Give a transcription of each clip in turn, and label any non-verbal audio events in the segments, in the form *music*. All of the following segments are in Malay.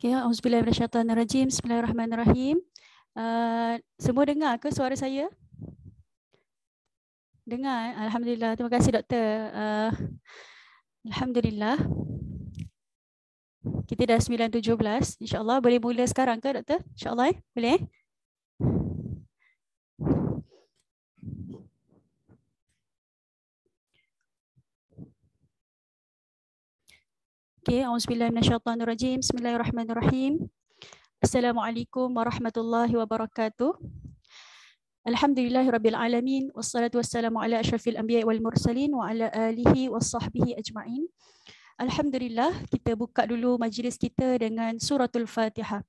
Okay, auzubillahi minasyaitanirrajim. Bismillahirrahmanirrahim. Uh, semua dengar ke suara saya? Dengar. Eh? Alhamdulillah. Terima kasih doktor. Uh, Alhamdulillah. Kita dah 9.17. InsyaAllah boleh mula sekarang ke doktor? InsyaAllah eh? Boleh eh? Okay, auzubillahi minasyaitanir rajim. Bismillahirrahmanirrahim. Assalamualaikum warahmatullahi wabarakatuh. Alhamdulillahirabbil alamin wassalatu wassalamu ala asyrafil anbiya'i wal mursalin wa ala alihi washabbihi ajmain. Alhamdulillah, kita buka dulu majlis kita dengan suratul Fatihah.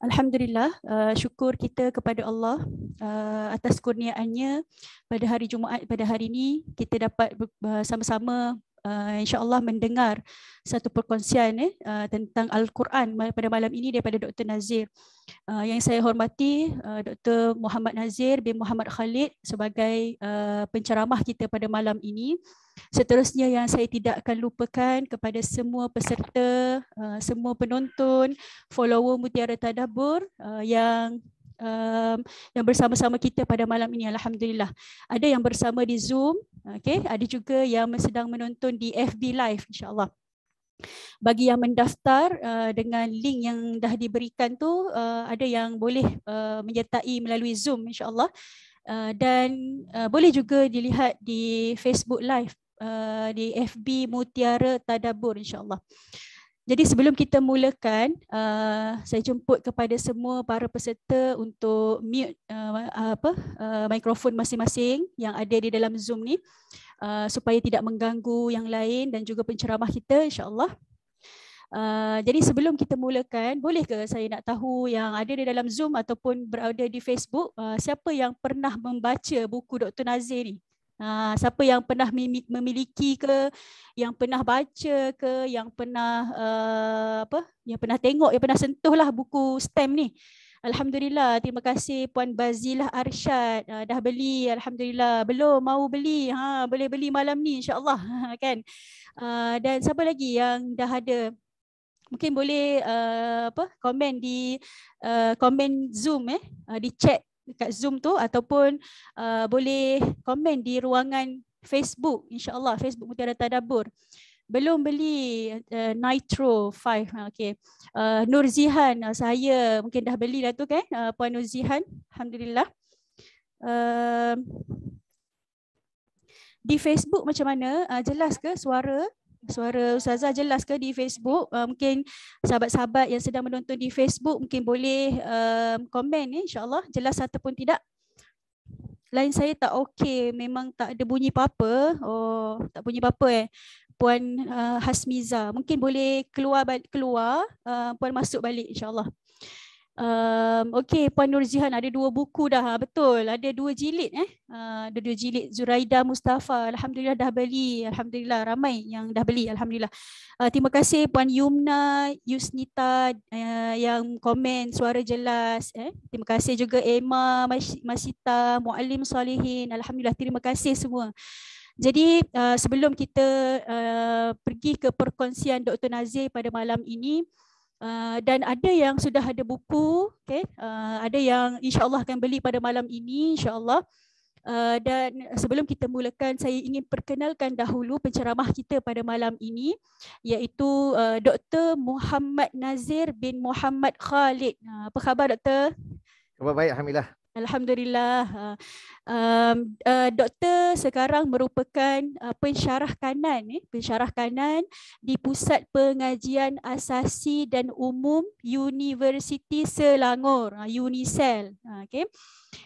Alhamdulillah, uh, syukur kita kepada Allah uh, atas kurniaannya pada hari Jumaat pada hari ini kita dapat ber- uh, sama-sama uh, insya-Allah mendengar satu perkongsian eh, uh, tentang Al-Quran pada malam ini daripada Dr Nazir. Uh, yang saya hormati uh, Dr Muhammad Nazir bin Muhammad Khalid sebagai uh, penceramah kita pada malam ini. Seterusnya yang saya tidak akan lupakan kepada semua peserta, eh, semua penonton, follower Mutiara Tadabur eh, yang yang bersama-sama kita pada malam ini alhamdulillah. Ada yang bersama di Zoom, okay? ada juga yang sedang menonton di FB Live insyaallah. Bagi yang mendaftar uh, dengan link yang dah diberikan tu uh, ada yang boleh uh, menyertai melalui Zoom insyaallah, uh, dan uh, boleh juga dilihat di Facebook live Uh, di FB Mutiara Tadabur insyaAllah. Jadi sebelum kita mulakan, uh, saya jemput kepada semua para peserta untuk mute uh, apa, mikrofon masing-masing yang ada di dalam Zoom ni supaya tidak mengganggu yang lain dan juga penceramah kita insyaAllah. Jadi sebelum kita mulakan, boleh ke saya nak tahu yang ada di dalam Zoom ataupun berada di Facebook, siapa yang pernah membaca buku Dr. Nazir ni? Ha, siapa yang pernah memiliki ke, yang pernah baca ke, yang pernah uh, apa, yang pernah tengok, yang pernah sentuhlah buku stem ni. Alhamdulillah, terima kasih Puan Bazilah Arshad Uh, dah beli, Alhamdulillah. Belum, mau beli. Ha, boleh beli malam ni, insyaAllah. *laughs* kan? Uh, dan siapa lagi yang dah ada mungkin boleh uh, apa komen di uh, komen zoom eh uh, di chat dekat Zoom tu ataupun uh, boleh komen di ruangan Facebook insya Allah Facebook Mutiara Tadabur. Belum beli uh, Nitro 5. Ha, okey. Uh, Nur Zihan uh, saya mungkin dah beli dah tu kan uh, puan Nur Zihan alhamdulillah. Uh, di Facebook macam mana? Uh, jelas ke suara? suara Ustazah jelas ke di Facebook? Uh, mungkin sahabat-sahabat yang sedang menonton di Facebook mungkin boleh um, komen eh, insyaAllah jelas ataupun tidak. Lain saya tak okey, memang tak ada bunyi apa-apa. Oh, tak bunyi apa-apa eh. Puan uh, Hasmiza, mungkin boleh keluar keluar, uh, puan masuk balik insyaAllah. Um, Okey, Puan Nur Zihan ada dua buku dah. Ah, betul, ada dua jilid. Eh. Uh, ada dua jilid Zuraida Mustafa. Alhamdulillah dah beli. Alhamdulillah, ramai yang dah beli. Alhamdulillah. Uh, terima kasih Puan Yumna, Yusnita uh, yang komen suara jelas. Eh. Terima kasih juga Emma, Masita, Mu'alim Salihin. Alhamdulillah, terima kasih semua. Jadi uh, sebelum kita uh, pergi ke perkongsian Dr. Nazir pada malam ini, Uh, dan ada yang sudah ada buku, okay? Uh, ada yang Insya Allah akan beli pada malam ini, insyaallah. Uh, dan sebelum kita mulakan, saya ingin perkenalkan dahulu penceramah kita pada malam ini, iaitu uh, Dr. Muhammad Nazir bin Muhammad Khalid. Uh, apa khabar, Doktor? Khabar baik, Alhamdulillah. Alhamdulillah. Uh, um, uh, doktor sekarang merupakan uh, pensyarah kanan eh, pensyarah kanan di Pusat Pengajian Asasi dan Umum Universiti Selangor uh, eh, UNISEL ah, okey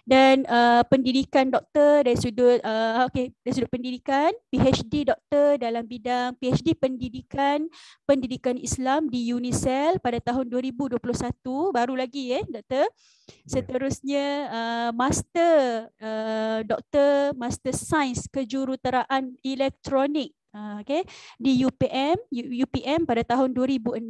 dan uh, pendidikan doktor dari sudut uh, okey dari sudut pendidikan PhD doktor dalam bidang PhD pendidikan pendidikan Islam di UNISEL pada tahun 2021 baru lagi eh doktor ya. seterusnya uh, master uh, Uh, doktor master sains kejuruteraan elektronik uh, okey di UPM UPM pada tahun 2006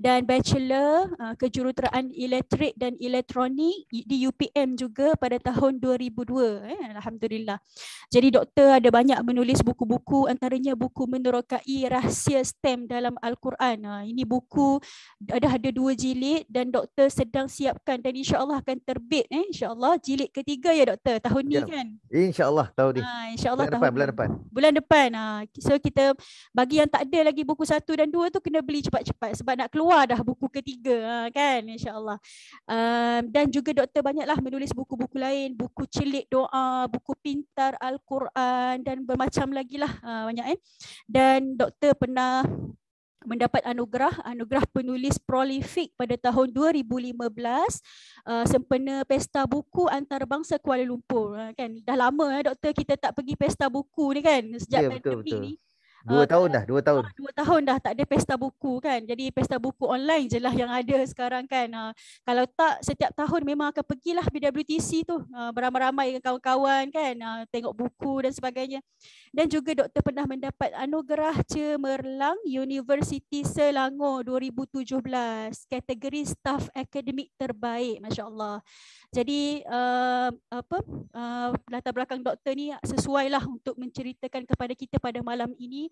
dan bachelor uh, kejuruteraan elektrik dan elektronik di UPM juga pada tahun 2002 eh alhamdulillah. Jadi doktor ada banyak menulis buku-buku antaranya buku menerokai rahsia STEM dalam al-Quran. Uh, ini buku ada ada dua jilid dan doktor sedang siapkan dan insya-Allah akan terbit eh insya-Allah jilid ketiga ya doktor tahun ni kan. Insya-Allah tahun ni. Ha insya-Allah tahun depan, bulan depan. Bulan depan. Uh, so kita bagi yang tak ada lagi buku satu dan dua tu kena beli cepat-cepat sebab nak keluar dah buku ketiga ha, kan insyaallah um, dan juga doktor banyaklah menulis buku-buku lain buku cilik doa buku pintar al-Quran dan bermacam lagi lah uh, banyak eh dan doktor pernah mendapat anugerah anugerah penulis prolifik pada tahun 2015 Uh, sempena pesta buku antarabangsa Kuala Lumpur uh, kan dah lama eh, doktor kita tak pergi pesta buku ni kan sejak yeah, ya, pandemik ni Dua uh, tahun dah, dua tahun. Ah, dua tahun dah tak ada pesta buku kan. Jadi pesta buku online je lah yang ada sekarang kan. Uh, kalau tak, setiap tahun memang akan pergilah BWTC tu. Uh, beramai-ramai dengan kawan-kawan kan. Uh, tengok buku dan sebagainya. Dan juga doktor pernah mendapat anugerah Cemerlang University Selangor 2017. Kategori staff akademik terbaik. Masya Allah. Jadi uh, apa uh, latar belakang doktor ni sesuai lah untuk menceritakan kepada kita pada malam ini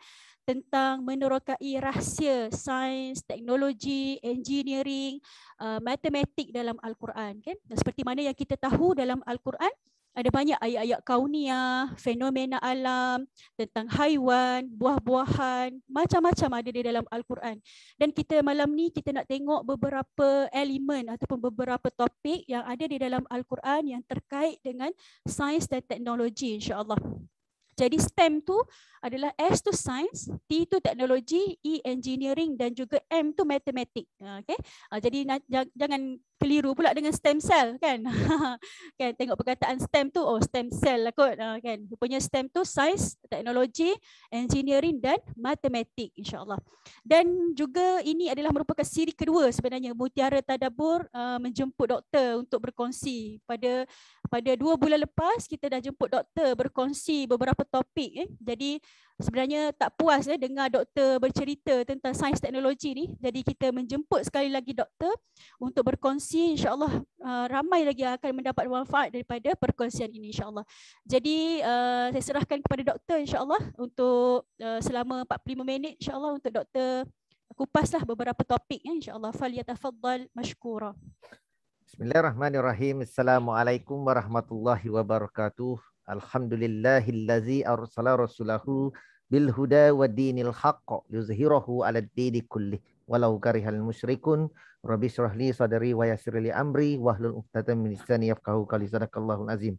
tentang menerokai rahsia sains, teknologi, engineering, uh, matematik dalam Al-Quran. Kan? Dan seperti mana yang kita tahu dalam Al-Quran, ada banyak ayat-ayat kauniah, fenomena alam, tentang haiwan, buah-buahan, macam-macam ada di dalam Al-Quran. Dan kita malam ni kita nak tengok beberapa elemen ataupun beberapa topik yang ada di dalam Al-Quran yang terkait dengan sains dan teknologi insya-Allah. Jadi STEM tu adalah S to science, T tu teknologi, E engineering dan juga M to matematik. Ah, okay. Ah, jadi jangan keliru pula dengan stem cell kan. *laughs* kan tengok perkataan stem tu oh stem cell lah kot uh, kan. Rupanya stem tu science, teknologi, engineering dan matematik insyaallah. Dan juga ini adalah merupakan siri kedua sebenarnya Mutiara Tadabur uh, menjemput doktor untuk berkongsi pada pada dua bulan lepas kita dah jemput doktor berkongsi beberapa topik eh. Jadi sebenarnya tak puas ya dengar doktor bercerita tentang sains teknologi ni jadi kita menjemput sekali lagi doktor untuk berkongsi insyaallah uh, ramai lagi akan mendapat manfaat daripada perkongsian ini insyaallah jadi uh, saya serahkan kepada doktor insyaallah untuk uh, selama 45 minit insyaallah untuk doktor kupaslah beberapa topik ya insyaallah fal yatafaddal mashkura Bismillahirrahmanirrahim. Assalamualaikum warahmatullahi wabarakatuh. Alhamdulillahillazi arsala rasulahu bil huda wa dinil haqq yuzhirahu ala dini kulli walau karihal musyrikun rabbi shrah li sadri wa yassir amri wahlul uqdatam min lisani yafqahu qawli sadaqallahu azim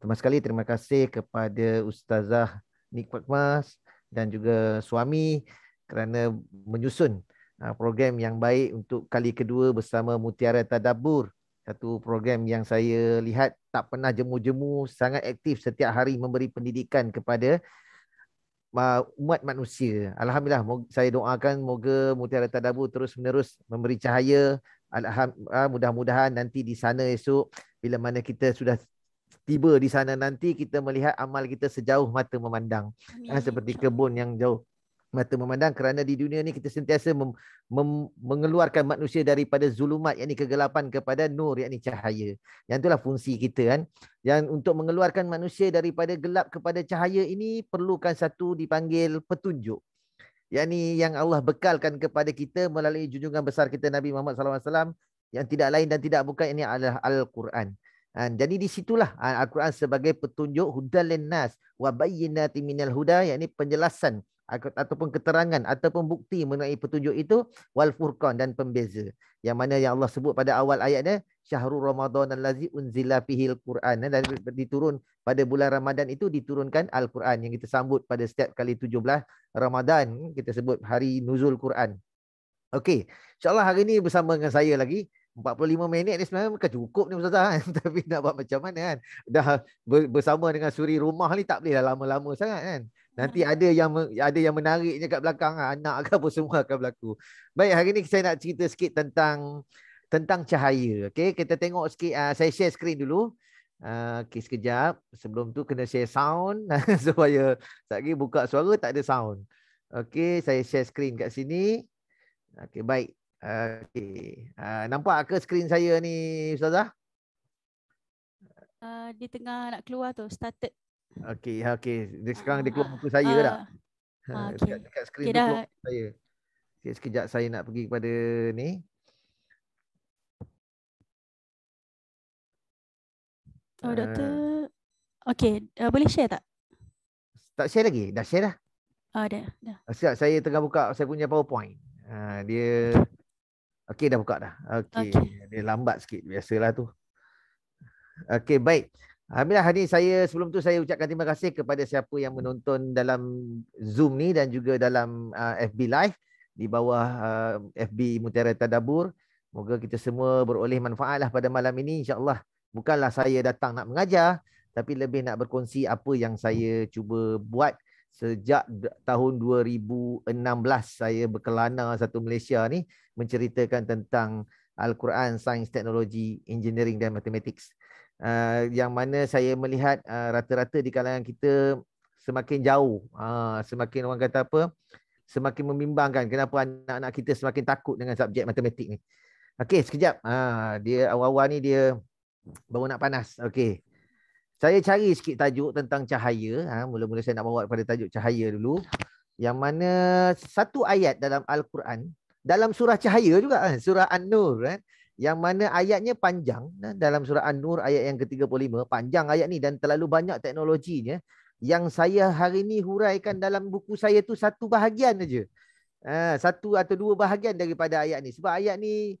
Teman sekali terima kasih kepada ustazah Nikmat Mas dan juga suami kerana menyusun uh, program yang baik untuk kali kedua bersama Mutiara Tadabbur satu program yang saya lihat tak pernah jemu-jemu sangat aktif setiap hari memberi pendidikan kepada umat manusia. Alhamdulillah saya doakan moga Mutiara Tadabur terus menerus memberi cahaya. Alhamdulillah mudah-mudahan nanti di sana esok bila mana kita sudah tiba di sana nanti kita melihat amal kita sejauh mata memandang. Ah, Amin. Seperti kebun yang jauh mata memandang kerana di dunia ni kita sentiasa mem, mem, mengeluarkan manusia daripada zulumat yakni kegelapan kepada nur yakni cahaya. Yang itulah fungsi kita kan. Yang untuk mengeluarkan manusia daripada gelap kepada cahaya ini perlukan satu dipanggil petunjuk. Yakni yang Allah bekalkan kepada kita melalui junjungan besar kita Nabi Muhammad SAW yang tidak lain dan tidak bukan ini adalah Al-Quran. Dan ha, jadi di situlah ha, Al-Quran sebagai petunjuk hudalinnas wa bayyinati minal huda yakni penjelasan ataupun keterangan ataupun bukti mengenai petunjuk itu wal furqan dan pembeza yang mana yang Allah sebut pada awal ayatnya syahrul ramadan allazi unzila fihil quran dan diturun pada bulan Ramadan itu diturunkan al-Quran yang kita sambut pada setiap kali 17 Ramadan kita sebut hari nuzul Quran. Okey, insyaallah hari ini bersama dengan saya lagi 45 minit ni sebenarnya bukan cukup ni Ustaz kan? *laughs* tapi nak buat macam mana kan dah bersama dengan suri rumah ni tak boleh lama-lama sangat kan Nanti hmm. ada yang ada yang menariknya kat belakang lah. Anak ke apa semua akan berlaku. Baik, hari ni saya nak cerita sikit tentang tentang cahaya. Okay, kita tengok sikit. Uh, saya share screen dulu. Uh, okay, sekejap. Sebelum tu kena share sound. *laughs* supaya tak lagi buka suara, tak ada sound. Okay, saya share screen kat sini. Okay, baik. Uh, okay. Uh, nampak ke screen saya ni, Ustazah? Uh, dia tengah nak keluar tu. Started Okey, ha, okey. Dia ah, sekarang dia keluar muka saya uh, dah. Ah. Ha, ah, okay. dekat, dia saya. Okay, sekejap saya nak pergi kepada ni. Oh, uh, doktor. Okey, uh, boleh share tak? Tak share lagi? Dah share dah? Uh, dah, dah. Sekejap, saya tengah buka saya punya PowerPoint. Uh, dia... Okey, dah buka dah. Okey, okay. dia lambat sikit. Biasalah tu. Okey, baik. Alhamdulillah hari ini saya sebelum tu saya ucapkan terima kasih kepada siapa yang menonton dalam Zoom ni dan juga dalam uh, FB Live di bawah uh, FB Mutiara Tadabur. Moga kita semua beroleh manfaat lah pada malam ini Insya Allah Bukanlah saya datang nak mengajar tapi lebih nak berkongsi apa yang saya cuba buat sejak tahun 2016 saya berkelana satu Malaysia ni menceritakan tentang Al-Quran, Sains, Teknologi, Engineering dan Mathematics. Ah, yang mana saya melihat ah, rata-rata uh, di kalangan kita semakin jauh uh, semakin orang kata apa semakin membimbangkan kenapa anak-anak kita semakin takut dengan subjek matematik ni okey sekejap uh, dia awal-awal ni dia baru nak panas okey saya cari sikit tajuk tentang cahaya ha uh, mula-mula saya nak bawa pada tajuk cahaya dulu yang mana satu ayat dalam al-Quran dalam surah cahaya juga surah an-nur eh yang mana ayatnya panjang dalam surah An-Nur ayat yang ke-35 panjang ayat ni dan terlalu banyak teknologinya yang saya hari ni huraikan dalam buku saya tu satu bahagian aja. Ha, satu atau dua bahagian daripada ayat ni sebab ayat ni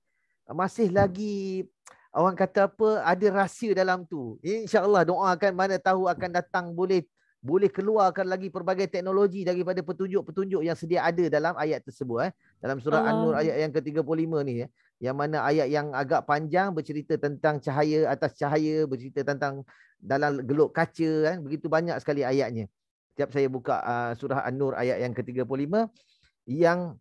masih lagi orang kata apa ada rahsia dalam tu. insyaallah doakan mana tahu akan datang boleh boleh keluarkan lagi pelbagai teknologi daripada petunjuk-petunjuk yang sedia ada dalam ayat tersebut eh. dalam surah An-Nur ayat yang ke-35 ni eh yang mana ayat yang agak panjang bercerita tentang cahaya atas cahaya, bercerita tentang dalam gelok kaca kan, begitu banyak sekali ayatnya. Setiap saya buka uh, surah An-Nur ayat yang ke-35 yang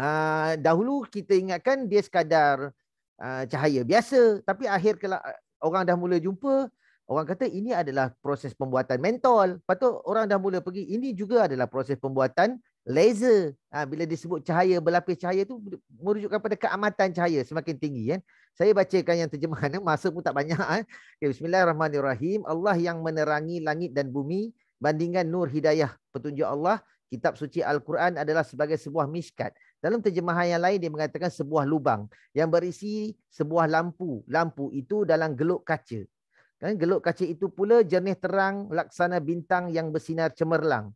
uh, dahulu kita ingatkan dia sekadar uh, cahaya biasa, tapi akhir kelak orang dah mula jumpa Orang kata ini adalah proses pembuatan mentol. Lepas orang dah mula pergi. Ini juga adalah proses pembuatan laser ha, bila disebut cahaya berlapis cahaya tu merujukkan pada keamatan cahaya semakin tinggi kan saya bacakan yang terjemahan eh. masa pun tak banyak eh okay, bismillahirrahmanirrahim Allah yang menerangi langit dan bumi bandingkan nur hidayah petunjuk Allah kitab suci al-Quran adalah sebagai sebuah miskat dalam terjemahan yang lain dia mengatakan sebuah lubang yang berisi sebuah lampu lampu itu dalam gelok kaca kan gelok kaca itu pula jernih terang laksana bintang yang bersinar cemerlang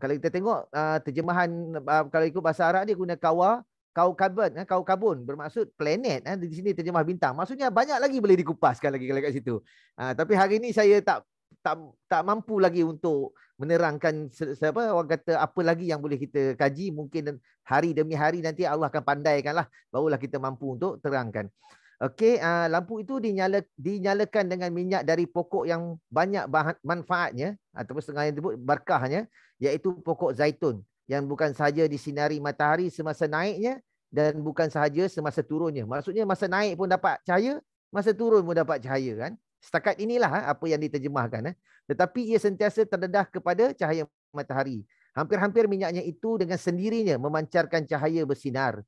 kalau kita tengok ah, terjemahan ah, kalau ikut bahasa Arab dia guna kawa kau karbon eh, kau kabun bermaksud planet eh, di sini terjemah bintang maksudnya banyak lagi boleh dikupas dikupaskan lagi kalau kat situ ah, tapi hari ini saya tak tak tak mampu lagi untuk menerangkan apa orang kata apa lagi yang boleh kita kaji mungkin hari demi hari nanti Allah akan pandaikanlah barulah kita mampu untuk terangkan Okey, uh, lampu itu dinyala, dinyalakan dengan minyak dari pokok yang banyak bahan, manfaatnya ataupun setengah yang disebut berkahnya iaitu pokok zaitun yang bukan sahaja disinari matahari semasa naiknya dan bukan sahaja semasa turunnya. Maksudnya masa naik pun dapat cahaya, masa turun pun dapat cahaya kan. Setakat inilah ah, apa yang diterjemahkan. Eh. Tetapi ia sentiasa terdedah kepada cahaya matahari. Hampir-hampir minyaknya itu dengan sendirinya memancarkan cahaya bersinar.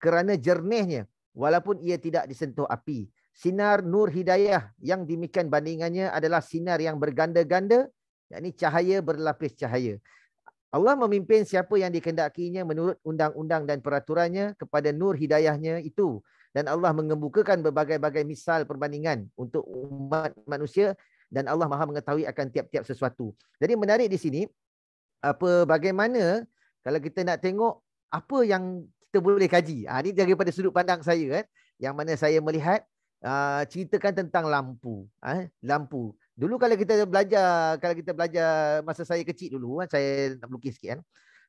Kerana jernihnya, walaupun ia tidak disentuh api. Sinar nur hidayah yang demikian bandingannya adalah sinar yang berganda-ganda, yakni cahaya berlapis cahaya. Allah memimpin siapa yang dikendakinya menurut undang-undang dan peraturannya kepada nur hidayahnya itu. Dan Allah mengembukakan berbagai-bagai misal perbandingan untuk umat manusia dan Allah maha mengetahui akan tiap-tiap sesuatu. Jadi menarik di sini, apa bagaimana kalau kita nak tengok apa yang kita boleh kaji. Ha, ah, ini daripada sudut pandang saya kan. Yang mana saya melihat uh, ceritakan tentang lampu. Ha, lampu. Dulu kalau kita belajar, kalau kita belajar masa saya kecil dulu, kan, saya nak lukis sikit kan.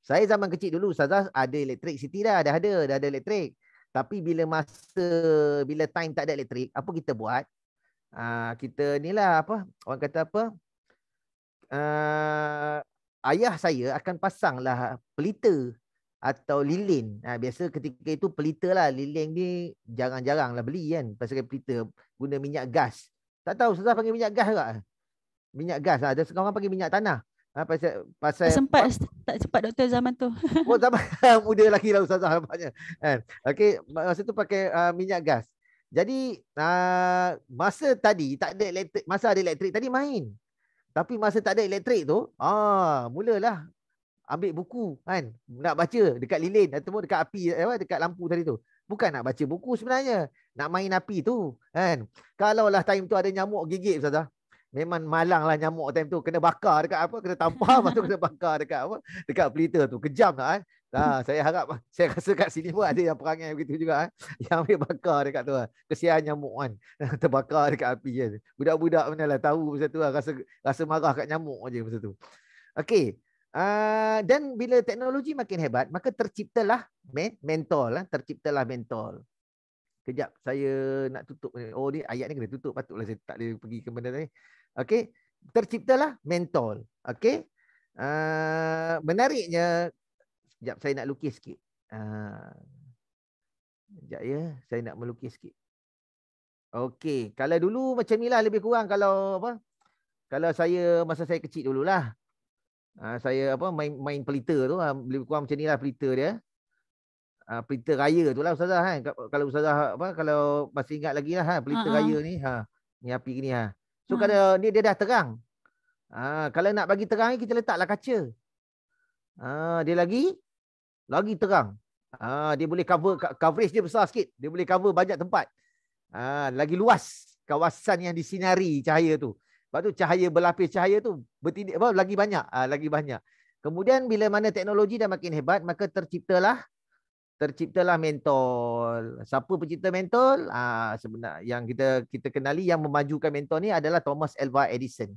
Saya zaman kecil dulu, Ustazah ada elektrik city dah, dah ada, dah ada elektrik. Tapi bila masa, bila time tak ada elektrik, apa kita buat? Uh, kita ni lah apa, orang kata apa, uh, ayah saya akan pasanglah pelita atau lilin. Ha, biasa ketika itu pelita lah. Lilin ni jarang-jarang lah beli kan. Pasal pelita guna minyak gas. Tak tahu Ustazah panggil minyak gas tak? Minyak gas. Ha. Ada sekarang orang panggil minyak tanah. Ha, pasal, pasal tak sempat, pas- tak sempat doktor zaman tu. *laughs* Oh, zaman *laughs* muda lagi lah Ustazah nampaknya. Ha. Kan? Okay, masa tu pakai uh, minyak gas. Jadi uh, masa tadi tak ada elektrik, masa ada elektrik tadi main. Tapi masa tak ada elektrik tu, ah mulalah ambil buku kan nak baca dekat lilin ataupun dekat api eh, apa dekat lampu tadi tu bukan nak baca buku sebenarnya nak main api tu kan kalau lah time tu ada nyamuk gigit ustaz memang malang lah nyamuk time tu kena bakar dekat apa kena tampar masuk *laughs* kena bakar dekat apa dekat pelita tu kejam tak eh ha, saya harap *laughs* saya rasa kat sini pun ada yang perangai begitu juga eh *laughs* yang ambil bakar dekat tu eh? kesian nyamuk kan terbakar dekat api kan budak-budak manalah tahu masa tu ah, rasa rasa marah kat nyamuk aje masa tu okey Ah, dan bila teknologi makin hebat, maka terciptalah mentol. Lah. Terciptalah mentol. Kejap, saya nak tutup. Oh, ni ayat ni kena tutup. Patutlah saya tak boleh pergi ke benda ni. Okey. Terciptalah mentol. Okey. Uh, menariknya, sekejap saya nak lukis sikit. Uh, sekejap ya, saya nak melukis sikit. Okay, kalau dulu macam ni lah lebih kurang kalau apa? Kalau saya masa saya kecil dululah. Ha, saya apa main main pelita tu ha, lebih kurang macam nilah pelita dia. Ha, pelita raya tu lah ustazah kan. Kalau ustazah apa kalau masih ingat lagi lah ha, pelita uh-huh. raya ni ha ni api ni ha. So uh-huh. kalau ni dia dah terang. Ha, kalau nak bagi terang ni kita letaklah kaca. Ha, dia lagi lagi terang. Ha, dia boleh cover coverage dia besar sikit. Dia boleh cover banyak tempat. Ha, lagi luas kawasan yang disinari cahaya tu. Lepas tu cahaya berlapis cahaya tu bertindik apa lagi banyak ha, lagi banyak. Kemudian bila mana teknologi dah makin hebat maka terciptalah terciptalah mentol. Siapa pencipta mentol? ha, ah, sebenarnya yang kita kita kenali yang memajukan mentol ni adalah Thomas Alva Edison.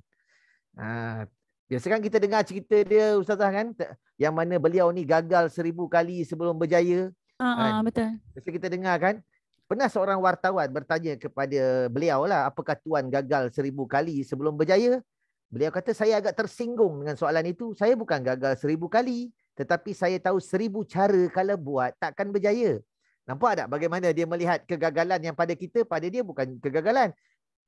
Ha, biasa kan kita dengar cerita dia ustazah kan yang mana beliau ni gagal seribu kali sebelum berjaya. Ah uh, uh, betul. Biasa kita dengar kan? Pernah seorang wartawan bertanya kepada beliau lah, apakah tuan gagal seribu kali sebelum berjaya? Beliau kata, saya agak tersinggung dengan soalan itu. Saya bukan gagal seribu kali, tetapi saya tahu seribu cara kalau buat takkan berjaya. Nampak tak bagaimana dia melihat kegagalan yang pada kita, pada dia bukan kegagalan.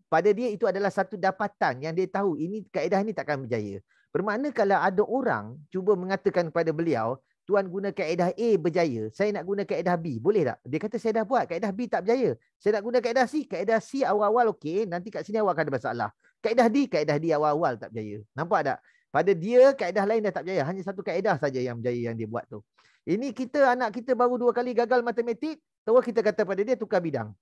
Pada dia itu adalah satu dapatan yang dia tahu ini kaedah ini takkan berjaya. Bermakna kalau ada orang cuba mengatakan kepada beliau, tuan guna kaedah A berjaya, saya nak guna kaedah B. Boleh tak? Dia kata saya dah buat, kaedah B tak berjaya. Saya nak guna kaedah C. Kaedah C awal-awal okey, nanti kat sini awak akan ada masalah. Kaedah D, kaedah D awal-awal tak berjaya. Nampak tak? Pada dia kaedah lain dah tak berjaya. Hanya satu kaedah saja yang berjaya yang dia buat tu. Ini kita anak kita baru dua kali gagal matematik, terus kita kata pada dia tukar bidang.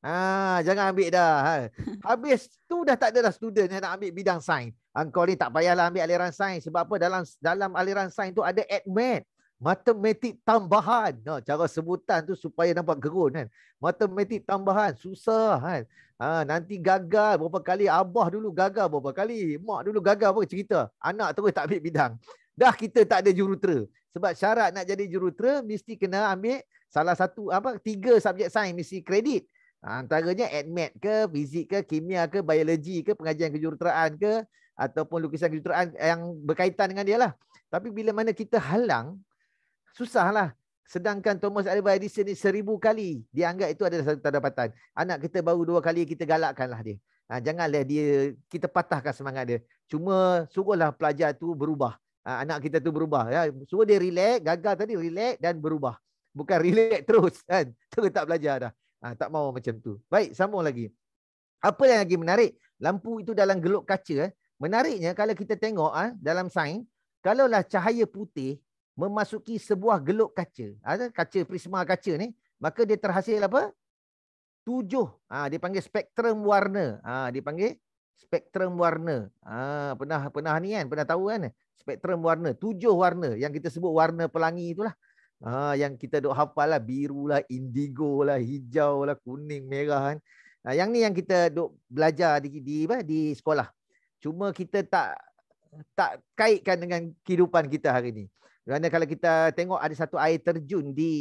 Ah, jangan ambil dah. Ha. *laughs* Habis tu dah tak ada dah student yang nak ambil bidang sains. Engkau ni tak payahlah ambil aliran sains sebab apa dalam dalam aliran sains tu ada admin matematik tambahan. Ha, cara sebutan tu supaya nampak gerun kan. Matematik tambahan susah kan. Ha, nanti gagal berapa kali abah dulu gagal berapa kali. Mak dulu gagal apa cerita. Anak terus tak ambil bidang. Dah kita tak ada jurutera. Sebab syarat nak jadi jurutera mesti kena ambil salah satu apa tiga subjek sains mesti kredit. Ha, antaranya admin ke, fizik ke, kimia ke, biologi ke, pengajian kejuruteraan ke, ataupun lukisan kejuruteraan yang berkaitan dengan dia lah. Tapi bila mana kita halang, susahlah. Sedangkan Thomas Alva Edison ni seribu kali dianggap itu adalah satu tadapatan. Anak kita baru dua kali kita galakkanlah dia. Ha, janganlah dia kita patahkan semangat dia. Cuma suruhlah pelajar tu berubah. Ha, anak kita tu berubah. Ya, suruh dia relax, gagal tadi relax dan berubah. Bukan *laughs* relax terus kan. Terus tak belajar dah. Ha, tak mau macam tu. Baik, sambung lagi. Apa yang lagi menarik? Lampu itu dalam gelok kaca eh. Menariknya kalau kita tengok ah dalam sains, kalaulah cahaya putih memasuki sebuah gelok kaca, ada ah, kaca prisma kaca ni, maka dia terhasil apa? Tujuh. Ah dipanggil spektrum warna. Ah dipanggil spektrum warna. Ah pernah pernah ni kan, pernah tahu kan? Spektrum warna, tujuh warna yang kita sebut warna pelangi itulah. Ah yang kita dok hafal lah biru lah, indigo lah, hijau lah, kuning, merah kan. Ah yang ni yang kita dok belajar di di apa? Di sekolah. Cuma kita tak tak kaitkan dengan kehidupan kita hari ini. Kerana kalau kita tengok ada satu air terjun di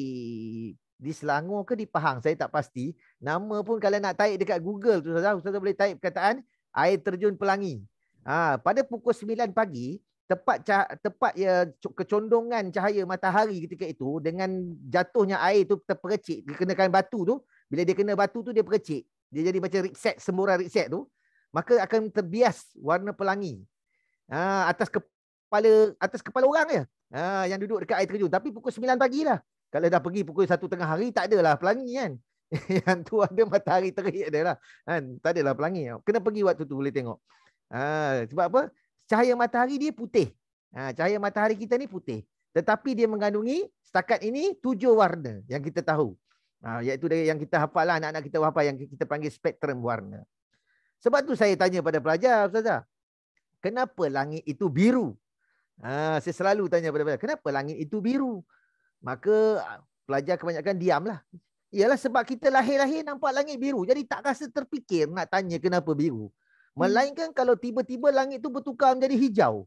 di Selangor ke di Pahang, saya tak pasti. Nama pun kalau nak taip dekat Google tu Ustazah, Ustazah boleh taip perkataan air terjun pelangi. Ha, pada pukul 9 pagi, tepat cah- tepat ya kecondongan cahaya matahari ketika itu dengan jatuhnya air tu terpercik dikenakan batu tu bila dia kena batu tu dia percik dia jadi macam riset semburan riset tu maka akan terbias warna pelangi ha, atas kepala atas kepala orang je ha, yang duduk dekat air terjun. Tapi pukul 9 pagi lah. Kalau dah pergi pukul 1 tengah hari, tak adalah pelangi kan. *laughs* yang tu ada matahari terik adalah lah. Ha, tak adalah pelangi. Kena pergi waktu tu boleh tengok. Ha, sebab apa? Cahaya matahari dia putih. Ha, cahaya matahari kita ni putih. Tetapi dia mengandungi setakat ini tujuh warna yang kita tahu. Ha, iaitu yang kita hafal lah anak-anak kita hafal yang kita panggil spektrum warna. Sebab tu saya tanya pada pelajar, Ustazah. Kenapa langit itu biru? Ha, saya selalu tanya pada pelajar, kenapa langit itu biru? Maka ah, pelajar kebanyakan diamlah. Ialah sebab kita lahir-lahir nampak langit biru. Jadi tak rasa terfikir nak tanya kenapa biru. Hmm. Melainkan kalau tiba-tiba langit itu bertukar menjadi hijau.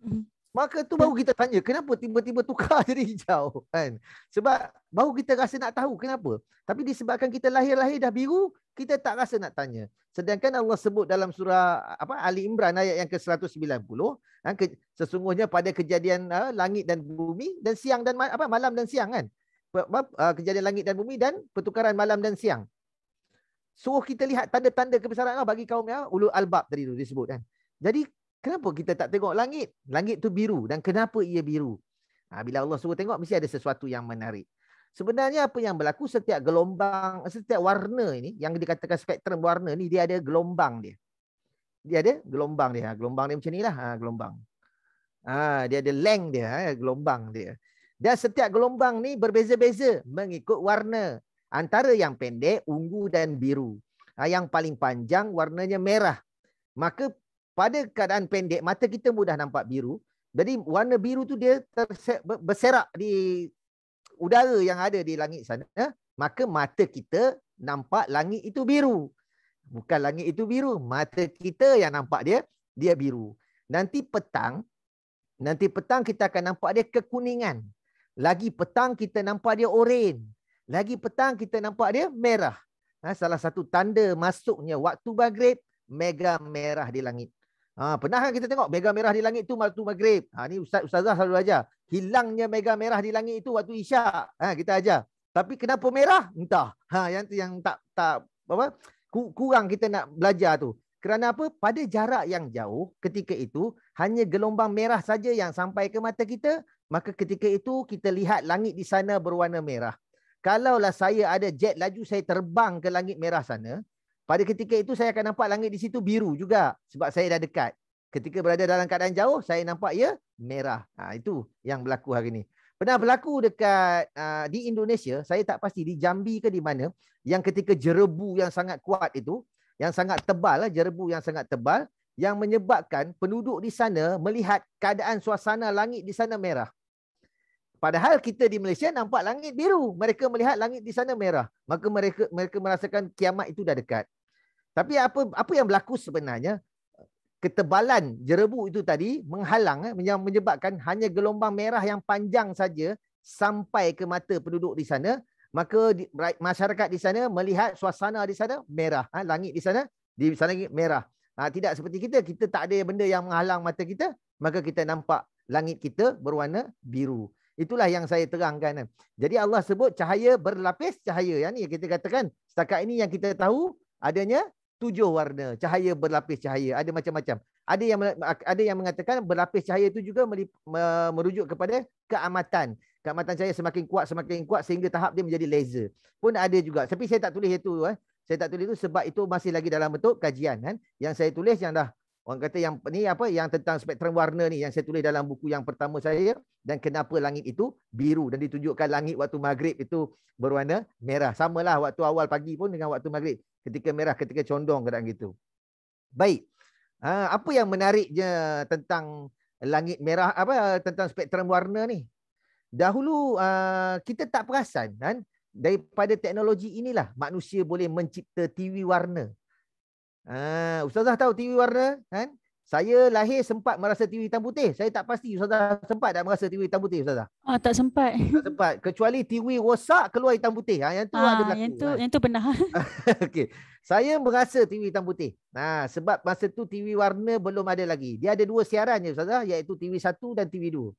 Hmm. Maka tu baru kita tanya kenapa tiba-tiba tukar *laughs* jadi hijau kan? Sebab baru kita rasa nak tahu kenapa. Tapi disebabkan kita lahir-lahir dah biru, kita tak rasa nak tanya. Sedangkan Allah sebut dalam surah apa Ali Imran ayat yang ke-190, kan? sesungguhnya pada kejadian uh, langit dan bumi dan siang dan apa malam dan siang kan? Ah, kejadian langit dan bumi dan pertukaran malam dan siang. Suruh kita lihat tanda-tanda kebesaran Allah bagi kaum ya ulul albab tadi tu disebut kan. Jadi Kenapa kita tak tengok langit? Langit tu biru dan kenapa ia biru? Ha, bila Allah suruh tengok mesti ada sesuatu yang menarik. Sebenarnya apa yang berlaku setiap gelombang, setiap warna ini yang dikatakan spektrum warna ini dia ada gelombang dia. Dia ada gelombang dia. Ha, gelombang dia macam inilah, ha, gelombang. Ha, dia ada length dia, ha, gelombang dia. Dan setiap gelombang ni berbeza-beza mengikut warna. Antara yang pendek ungu dan biru. Ha, yang paling panjang warnanya merah. Maka pada keadaan pendek mata kita mudah nampak biru jadi warna biru tu dia berserak di udara yang ada di langit sana maka mata kita nampak langit itu biru bukan langit itu biru mata kita yang nampak dia dia biru nanti petang nanti petang kita akan nampak dia kekuningan lagi petang kita nampak dia oren lagi petang kita nampak dia merah ha, salah satu tanda masuknya waktu maghrib mega merah di langit Ha, pernah kan kita tengok mega merah di langit tu waktu maghrib. Ha, ni Ustaz, Ustazah selalu ajar. Hilangnya mega merah di langit itu waktu isyak. Ha, kita ajar. Tapi kenapa merah? Entah. Ha, yang yang tak tak apa? Kurang kita nak belajar tu. Kerana apa? Pada jarak yang jauh ketika itu hanya gelombang merah saja yang sampai ke mata kita. Maka ketika itu kita lihat langit di sana berwarna merah. Kalaulah saya ada jet laju saya terbang ke langit merah sana. Pada ketika itu saya akan nampak langit di situ biru juga sebab saya dah dekat. Ketika berada dalam keadaan jauh saya nampak ya merah. Ha, itu yang berlaku hari ini. Pernah berlaku dekat uh, di Indonesia, saya tak pasti di Jambi ke di mana, yang ketika jerebu yang sangat kuat itu, yang sangat tebal, lah, jerebu yang sangat tebal, yang menyebabkan penduduk di sana melihat keadaan suasana langit di sana merah. Padahal kita di Malaysia nampak langit biru. Mereka melihat langit di sana merah. Maka mereka mereka merasakan kiamat itu dah dekat. Tapi apa apa yang berlaku sebenarnya ketebalan jerebu itu tadi menghalang eh, menyebabkan hanya gelombang merah yang panjang saja sampai ke mata penduduk di sana maka masyarakat di sana melihat suasana di sana merah ha, langit di sana di sana merah ha, tidak seperti kita kita tak ada benda yang menghalang mata kita maka kita nampak langit kita berwarna biru itulah yang saya terangkan eh. jadi Allah sebut cahaya berlapis cahaya yang ni kita katakan setakat ini yang kita tahu adanya tujuh warna cahaya berlapis cahaya ada macam-macam ada yang ada yang mengatakan berlapis cahaya itu juga merujuk kepada keamatan keamatan cahaya semakin kuat semakin kuat sehingga tahap dia menjadi laser pun ada juga tapi saya tak tulis itu eh. saya tak tulis itu sebab itu masih lagi dalam bentuk kajian kan yang saya tulis yang dah orang kata yang ni apa yang tentang spektrum warna ni yang saya tulis dalam buku yang pertama saya dan kenapa langit itu biru dan ditunjukkan langit waktu maghrib itu berwarna merah samalah waktu awal pagi pun dengan waktu maghrib ketika merah ketika condong keadaan gitu baik ha, apa yang menariknya tentang langit merah apa tentang spektrum warna ni dahulu uh, kita tak perasan kan daripada teknologi inilah manusia boleh mencipta TV warna uh, ustazah tahu TV warna kan saya lahir sempat merasa TV hitam putih. Saya tak pasti Ustazah sempat tak merasa TV hitam putih Ustazah. Ah tak sempat. Tak sempat. Kecuali TV rosak keluar hitam putih. Ah yang tu ah, ada berlaku. Yang tu ha. yang tu pernah. *laughs* *laughs* Okey. Saya merasa TV hitam putih. Nah, sebab masa tu TV warna belum ada lagi. Dia ada dua siaran je Ustazah iaitu TV 1 dan TV 2. Uh,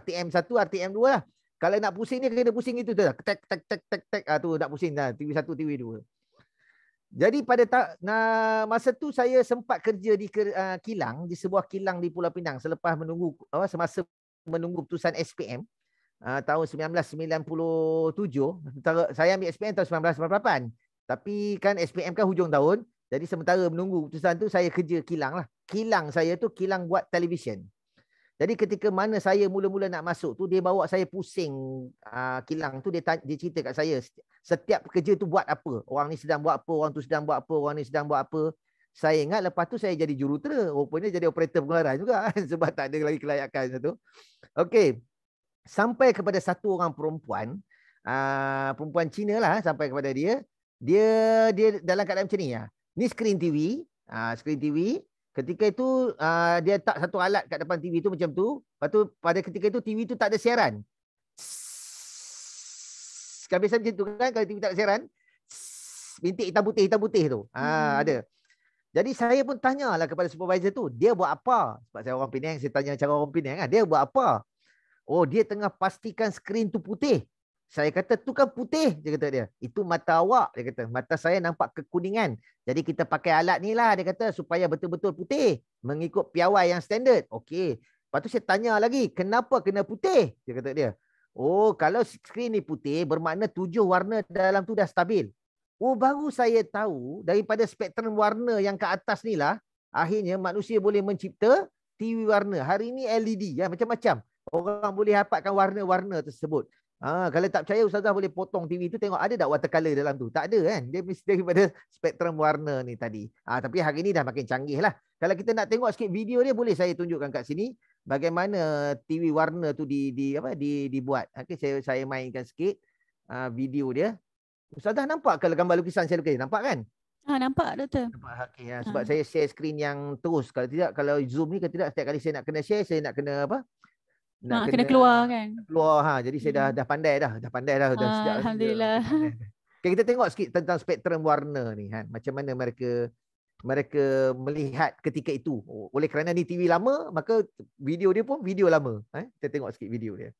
RTM 1, RTM 2 lah. Kalau nak pusing ni kena pusing itu Ustazah. Tek tek tek tek tek ah tu nak pusing dah TV 1, TV 2. Jadi pada ta- nah, masa tu saya sempat kerja di ke- uh, ah, kilang, di sebuah kilang di Pulau Pinang selepas menunggu uh, semasa menunggu putusan SPM uh, ah, tahun 1997. saya ambil SPM tahun 1998. Tapi kan SPM kan hujung tahun. Jadi sementara menunggu putusan tu saya kerja kilang lah. Kilang saya tu kilang buat televisyen. Jadi ketika mana saya mula-mula nak masuk tu dia bawa saya pusing uh, kilang tu dia dia cerita kat saya setiap kerja tu buat apa, orang ni sedang buat apa, orang tu sedang buat apa, orang ni sedang buat apa. Saya ingat lepas tu saya jadi jurutera, rupanya jadi operator pengeluaran juga *laughs* sebab tak ada lagi kelayakan satu. Okey. Sampai kepada satu orang perempuan, uh, perempuan Cina lah eh, sampai kepada dia, dia dia dalam keadaan macam ni ya. Ni screen TV, uh, screen TV, Ketika itu uh, dia tak satu alat kat depan TV tu macam tu. Lepas tu pada ketika itu TV tu tak ada siaran. Kebiasaan kan macam tu kan kalau TV tak ada siaran. Bintik hitam putih hitam putih tu. Ha, ada. Jadi saya pun tanyalah kepada supervisor tu, dia buat apa? Sebab saya orang Penang, saya tanya cara orang Penang kan. Dia buat apa? Oh, dia tengah pastikan skrin tu putih saya kata tu kan putih dia kata dia itu mata awak dia kata mata saya nampak kekuningan jadi kita pakai alat ni lah dia kata supaya betul-betul putih mengikut piawai yang standard okey lepas tu saya tanya lagi kenapa kena putih dia kata dia oh kalau skrin ni putih bermakna tujuh warna dalam tu dah stabil oh baru saya tahu daripada spektrum warna yang ke atas ni lah akhirnya manusia boleh mencipta TV warna hari ni LED ya macam-macam orang boleh dapatkan warna-warna tersebut Ha, kalau tak percaya ustazah boleh potong TV tu tengok ada tak watercolor dalam tu. Tak ada kan. Dia mesti daripada *laughs* spektrum warna ni tadi. Ha, tapi hari ni dah makin canggih lah. Kalau kita nak tengok sikit video dia boleh saya tunjukkan kat sini bagaimana TV warna tu di di apa di dibuat. Ha, okay, saya saya mainkan sikit ha, video dia. Ustazah nampak kalau gambar lukisan saya lukis nampak kan? Ha nampak doktor. Nampak okay, ha. sebab ha. saya share screen yang terus. Kalau tidak kalau zoom ni kalau tidak setiap kali saya nak kena share saya nak kena apa? nak ha, kena, kena keluar kan. Keluar ha jadi saya dah hmm. dah pandai dah, dah pandai dah sudah ha, sejak alhamdulillah. Okay, kita tengok sikit tentang spektrum warna ni kan. Macam mana mereka mereka melihat ketika itu. Oleh kerana ni TV lama, maka video dia pun video lama. Eh? Kita tengok sikit video dia.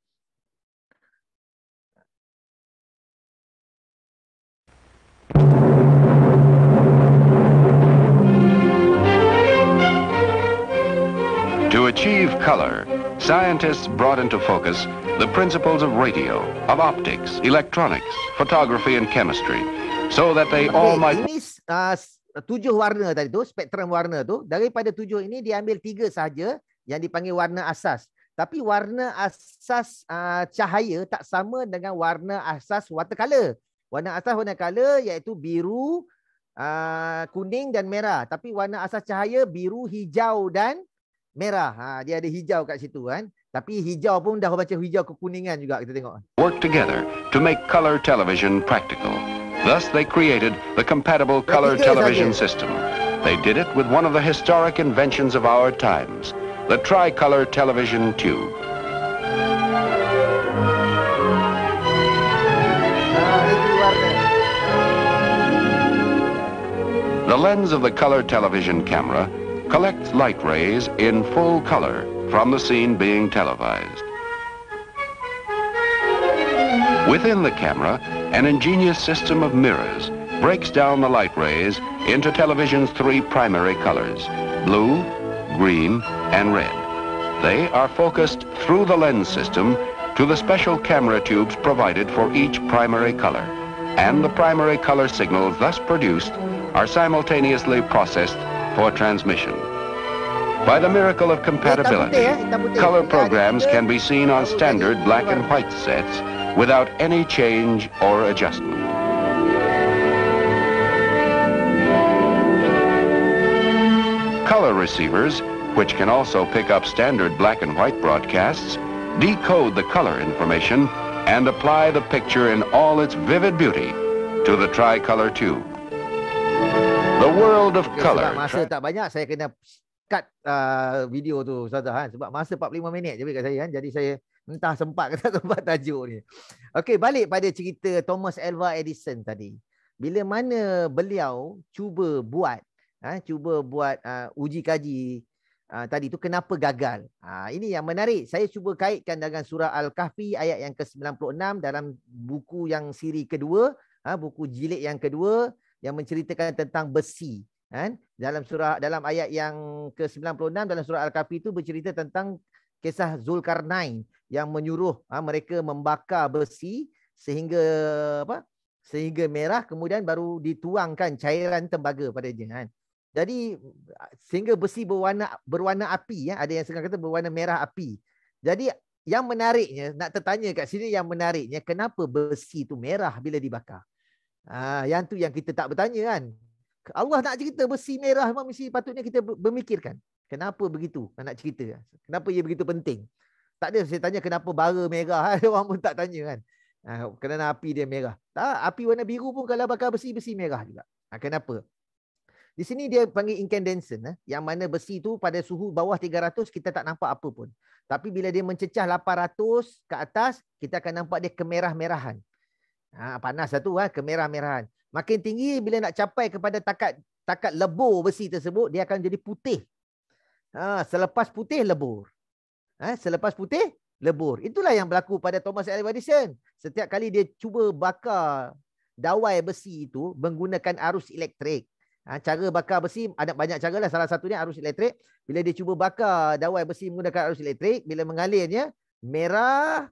To achieve color, scientists brought into focus the principles of radio, of optics, electronics, photography, and chemistry, so that they okay, all might. Ini uh, tujuh warna tadi tu, spektrum warna tu. Daripada tujuh ini diambil tiga sahaja yang dipanggil warna asas. Tapi warna asas uh, cahaya tak sama dengan warna asas watercolor. Warna asas warna color iaitu biru, uh, kuning dan merah. Tapi warna asas cahaya biru, hijau dan merah. Ha, dia ada hijau kat situ kan. Tapi hijau pun dah macam hijau kekuningan juga kita tengok. Work together to make color television practical. Thus they created the compatible color television system. They did it with one of the historic inventions of our times, the tricolor television tube. Ah, the lens of the color television camera Collects light rays in full color from the scene being televised. Within the camera, an ingenious system of mirrors breaks down the light rays into television's three primary colors, blue, green, and red. They are focused through the lens system to the special camera tubes provided for each primary color, and the primary color signals thus produced are simultaneously processed for transmission. By the miracle of compatibility, color programs can be seen on standard black and white sets without any change or adjustment. Color receivers, which can also pick up standard black and white broadcasts, decode the color information and apply the picture in all its vivid beauty to the tricolor tube. The World of okay, Color. Masa tak banyak, saya kena cut uh, video tu Ustazah kan sebab masa 45 minit je dekat saya kan. Jadi saya entah sempat ke *laughs* tak sempat tajuk ni. Okey, balik pada cerita Thomas Alva Edison tadi. Bila mana beliau cuba buat uh, cuba buat uh, uji kaji uh, tadi tu kenapa gagal? Uh, ini yang menarik. Saya cuba kaitkan dengan surah Al-Kahfi ayat yang ke-96 dalam buku yang siri kedua, uh, buku jilid yang kedua, yang menceritakan tentang besi kan dalam surah dalam ayat yang ke-96 dalam surah al-kahfi itu bercerita tentang kisah Zulkarnain yang menyuruh ha, mereka membakar besi sehingga apa sehingga merah kemudian baru dituangkan cairan tembaga pada dia kan jadi sehingga besi berwarna berwarna api ya ada yang sengaja kata berwarna merah api jadi yang menariknya nak tertanya kat sini yang menariknya kenapa besi itu merah bila dibakar Ah, yang tu yang kita tak bertanya kan. Allah nak cerita besi merah memang mesti patutnya kita memikirkan. Kenapa begitu? Kan nak cerita. Kenapa ia begitu penting? Tak ada saya tanya kenapa bara merah. *laughs* Orang pun tak tanya kan. Ha, kerana api dia merah. Tak, api warna biru pun kalau bakar besi, besi merah juga. Ha, kenapa? Di sini dia panggil incandescent. Eh? Yang mana besi tu pada suhu bawah 300, kita tak nampak apa pun. Tapi bila dia mencecah 800 ke atas, kita akan nampak dia kemerah-merahan. Ha, panas satu lah ha, kemerah-merahan. Makin tinggi bila nak capai kepada takat takat lebur besi tersebut, dia akan jadi putih. Ha, selepas putih, lebur. Ha, selepas putih, lebur. Itulah yang berlaku pada Thomas Alva Edison. Setiap kali dia cuba bakar dawai besi itu menggunakan arus elektrik. Ha, cara bakar besi, ada banyak cara lah. Salah satunya arus elektrik. Bila dia cuba bakar dawai besi menggunakan arus elektrik, bila mengalirnya, merah,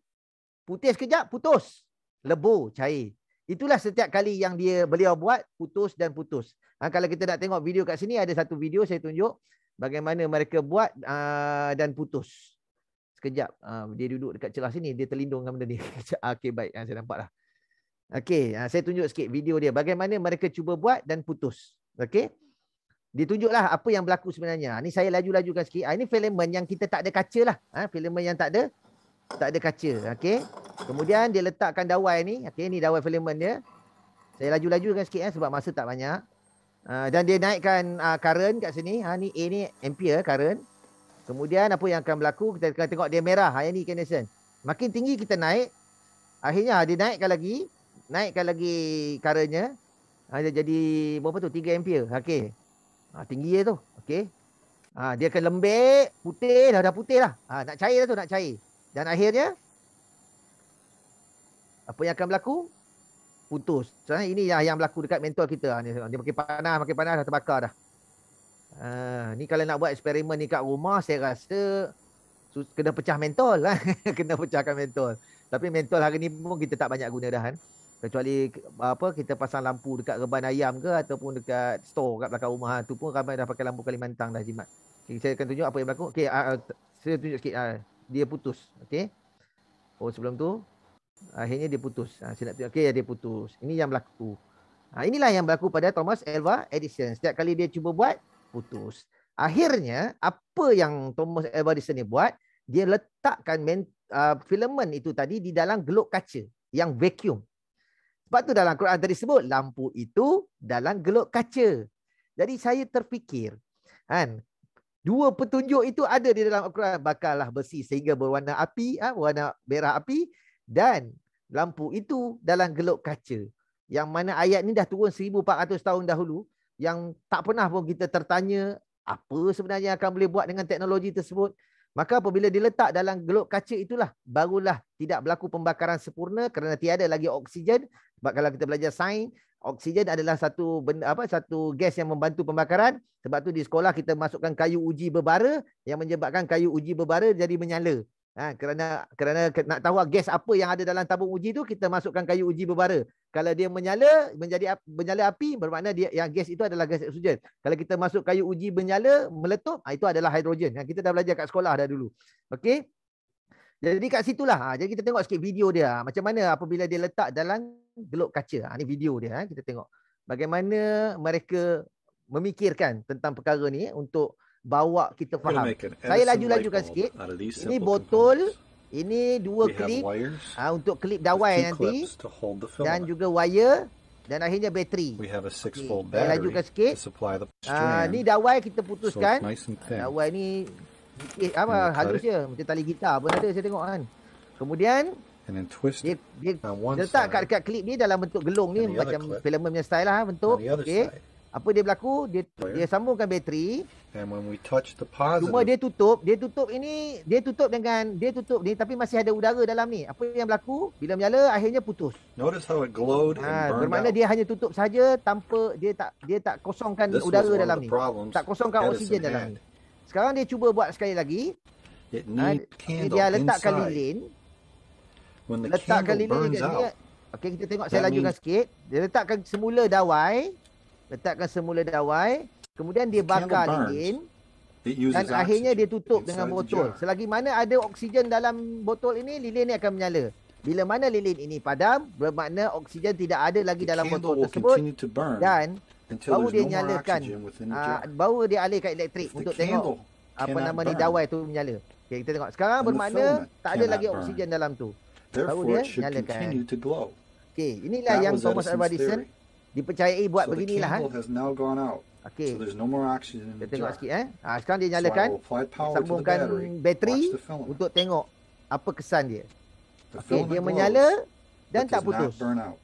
putih sekejap, putus. Putus lebu cair. Itulah setiap kali yang dia beliau buat putus dan putus. Ha, kalau kita nak tengok video kat sini ada satu video saya tunjuk bagaimana mereka buat uh, dan putus. Sekejap uh, dia duduk dekat celah sini dia terlindung dengan benda ni. Okey baik ah, saya nampaklah. Okey uh, saya tunjuk sikit video dia bagaimana mereka cuba buat dan putus. Okey. Ditunjuklah apa yang berlaku sebenarnya. Ni saya laju-lajukan sikit. Ha, ini filem yang kita tak ada kaca lah. Ha, filament yang tak ada tak ada kaca okey kemudian dia letakkan dawai ni okey ni dawai filament dia saya laju-lajukan sikit eh sebab masa tak banyak uh, dan dia naikkan uh, current kat sini ha ni A ni ampere current kemudian apa yang akan berlaku kita akan tengok dia merah ha ni incandescent makin tinggi kita naik akhirnya dia naikkan lagi naikkan lagi currentnya ha dia jadi berapa tu 3 ampere okey ha tinggi dia tu okey ha dia akan lembek putih dah dah putih lah ha nak cair dah tu nak cair dan akhirnya apa yang akan berlaku? Putus. So, ini yang, yang berlaku dekat mentor kita. Dia, ha, dia makin panas, makin panas dah terbakar dah. Uh, ni kalau nak buat eksperimen ni kat rumah saya rasa kena pecah mentol lah. *laughs* kena pecahkan mentol. Tapi mentol hari ni pun kita tak banyak guna dah kan. Kecuali apa kita pasang lampu dekat reban ayam ke ataupun dekat store kat belakang rumah ha, tu pun ramai dah pakai lampu Kalimantan dah jimat. Okay, saya akan tunjuk apa yang berlaku. Okey, uh, saya tunjuk sikit. Uh dia putus. Okey. Oh sebelum tu akhirnya dia putus. Ha, ah, saya nak tengok okey ya dia putus. Ini yang berlaku. Ha, inilah yang berlaku pada Thomas Alva Edison. Setiap kali dia cuba buat putus. Akhirnya apa yang Thomas Alva Edison ni buat, dia letakkan men, uh, filament itu tadi di dalam gelok kaca yang vacuum. Sebab tu dalam Quran tadi sebut lampu itu dalam gelok kaca. Jadi saya terfikir kan Dua petunjuk itu ada di dalam Al-Quran. Bakarlah besi sehingga berwarna api, ah, berwarna merah api. Dan lampu itu dalam gelok kaca. Yang mana ayat ini dah turun 1400 tahun dahulu. Yang tak pernah pun kita tertanya apa sebenarnya akan boleh buat dengan teknologi tersebut. Maka apabila diletak dalam gelok kaca itulah barulah tidak berlaku pembakaran sempurna kerana tiada lagi oksigen. Sebab kalau kita belajar sains, Oksigen adalah satu benda, apa satu gas yang membantu pembakaran. Sebab tu di sekolah kita masukkan kayu uji berbara yang menyebabkan kayu uji berbara jadi menyala. Ha, kerana kerana nak tahu gas apa yang ada dalam tabung uji tu kita masukkan kayu uji berbara. Kalau dia menyala menjadi menyala api bermakna dia yang gas itu adalah gas oksigen. Kalau kita masuk kayu uji menyala meletup ha, itu adalah hidrogen. yang ha, kita dah belajar kat sekolah dah dulu. Okey. Jadi kat situlah. Ah, jadi kita tengok sikit video dia. Ah, macam mana apabila dia letak dalam gelok kaca. Ini ah, video dia. Kita tengok bagaimana mereka memikirkan tentang perkara ni untuk bawa kita faham. Saya laju-lajukan sikit. Ini botol. Ini dua klip untuk klip dawai nanti. Dan juga wire. Dan akhirnya bateri. Saya lajukan sikit. Ini dawai kita putuskan. Dawai ni Eh, apa and halus dia macam tali gitar pun ada saya tengok kan. Kemudian dia, dia, dia letak kat dekat klip ni dalam bentuk gelung ni macam filament punya style lah bentuk. Okey. Apa dia berlaku? Dia Fire. Oh, ya. dia sambungkan bateri. And Cuma dia tutup, dia tutup ini, dia tutup dengan dia tutup ni tapi masih ada udara dalam ni. Apa yang berlaku? Bila menyala akhirnya putus. Notice how it glowed ha, and burned. Bermakna out. dia hanya tutup saja tanpa dia tak dia tak kosongkan This udara dalam ni. Tak kosongkan oksigen dalam ni. Sekarang dia cuba buat sekali lagi. Ha, dia letak inside. lilin. When the letakkan dekat sini. Okey, kita tengok saya lanjutkan means... sikit. Dia letakkan semula dawai. Letakkan semula dawai. Kemudian dia bakar lilin. Dan akhirnya dia tutup dengan botol. Selagi mana ada oksigen dalam botol ini, lilin ini akan menyala. Bila mana lilin ini padam, bermakna oksigen tidak ada lagi dalam botol tersebut. dan bau dia no nyalakan ah, uh, bau dia alihkan elektrik untuk tengok apa nama ni dawai tu menyala okay, kita tengok sekarang bermakna tak ada lagi oksigen dalam tu bau dia nyalakan Okay, inilah That yang Thomas Alva Edison dipercayai buat so beginilah ha? Okay, So no more Kita tengok sikit eh. ha, ah, sekarang dia nyalakan. So sambungkan bateri untuk tengok apa kesan dia. Okay, dia menyala dan tak putus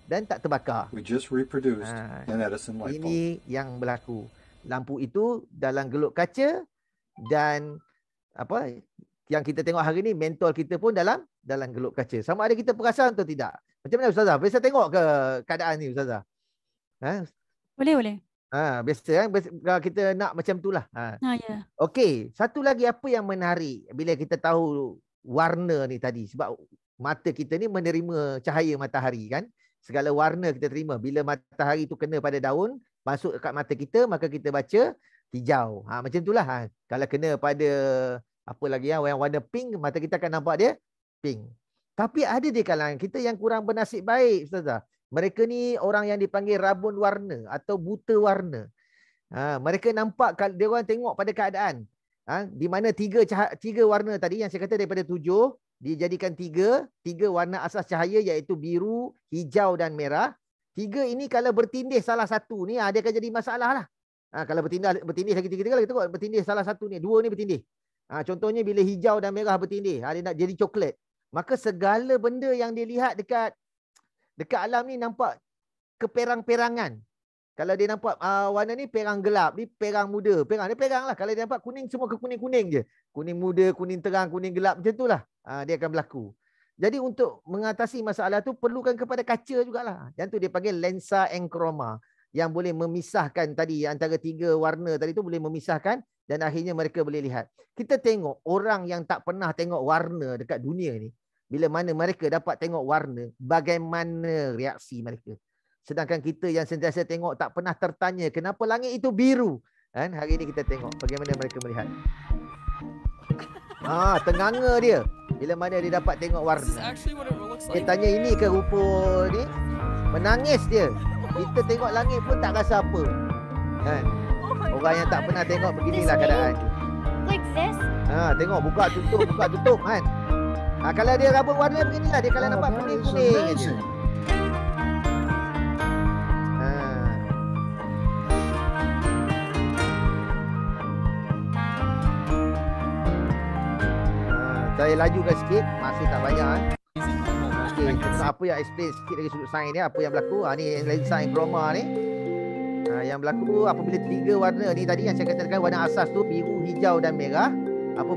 dan tak terbakar. We just reproduced ha. Ah, ya. an Edison light bulb. Ini yang berlaku. Lampu itu dalam gelok kaca dan apa yang kita tengok hari ini mentol kita pun dalam dalam gelok kaca. Sama ada kita perasan atau tidak. Macam mana ustazah? Biasa tengok ke keadaan ni ustazah? Ha? Boleh boleh. Ha, biasa kan biasa, kita nak macam itulah. Ha. Ha ya. Yeah. Okey, satu lagi apa yang menarik bila kita tahu warna ni tadi sebab mata kita ni menerima cahaya matahari kan segala warna kita terima bila matahari tu kena pada daun masuk dekat mata kita maka kita baca hijau ha macam itulah ha. kalau kena pada apa lagi ya yang warna pink mata kita akan nampak dia pink tapi ada di kalangan kita yang kurang bernasib baik ustazah mereka ni orang yang dipanggil rabun warna atau buta warna ha mereka nampak dia orang tengok pada keadaan ha di mana tiga tiga warna tadi yang saya kata daripada tujuh Dijadikan tiga. Tiga warna asas cahaya iaitu biru, hijau dan merah. Tiga ini kalau bertindih salah satu ni ada ah, akan jadi masalah lah. Ha, kalau bertindih, bertindih lagi tiga-tiga kita tengok. Bertindih salah satu ni. Dua ni bertindih. Ha, contohnya bila hijau dan merah bertindih. Ha, dia nak jadi coklat. Maka segala benda yang dia lihat dekat, dekat alam ni nampak keperang-perangan. Kalau dia nampak uh, warna ni perang gelap, ni perang muda. Perang dia perang lah. Kalau dia nampak kuning, semua ke kuning-kuning je. Kuning muda, kuning terang, kuning gelap macam tu lah. Uh, dia akan berlaku. Jadi untuk mengatasi masalah tu, perlukan kepada kaca jugalah. Yang tu dia panggil lensa enkroma. Yang boleh memisahkan tadi, antara tiga warna tadi tu boleh memisahkan. Dan akhirnya mereka boleh lihat. Kita tengok orang yang tak pernah tengok warna dekat dunia ni. Bila mana mereka dapat tengok warna, bagaimana reaksi mereka. Sedangkan kita yang sentiasa tengok tak pernah tertanya kenapa langit itu biru. Kan? Hari ini kita tengok bagaimana mereka melihat. Ah, tenganga dia. Bila mana dia dapat tengok warna. Dia tanya ini ke rupa ni? Menangis dia. Kita tengok langit pun tak rasa apa. Kan? Oh Orang yang tak pernah tengok beginilah keadaan. Ha, tengok buka tutup buka tutup kan. Ha, kalau dia rambut warna beginilah dia kalau nampak kuning kuning. saya lajukan sikit masih tak banyak eh. Okay. apa yang explain sikit dari sudut sains ni apa yang berlaku ha ni lain sains chroma ni ha, yang berlaku apabila tiga warna ni tadi yang saya katakan warna asas tu biru hijau dan merah apa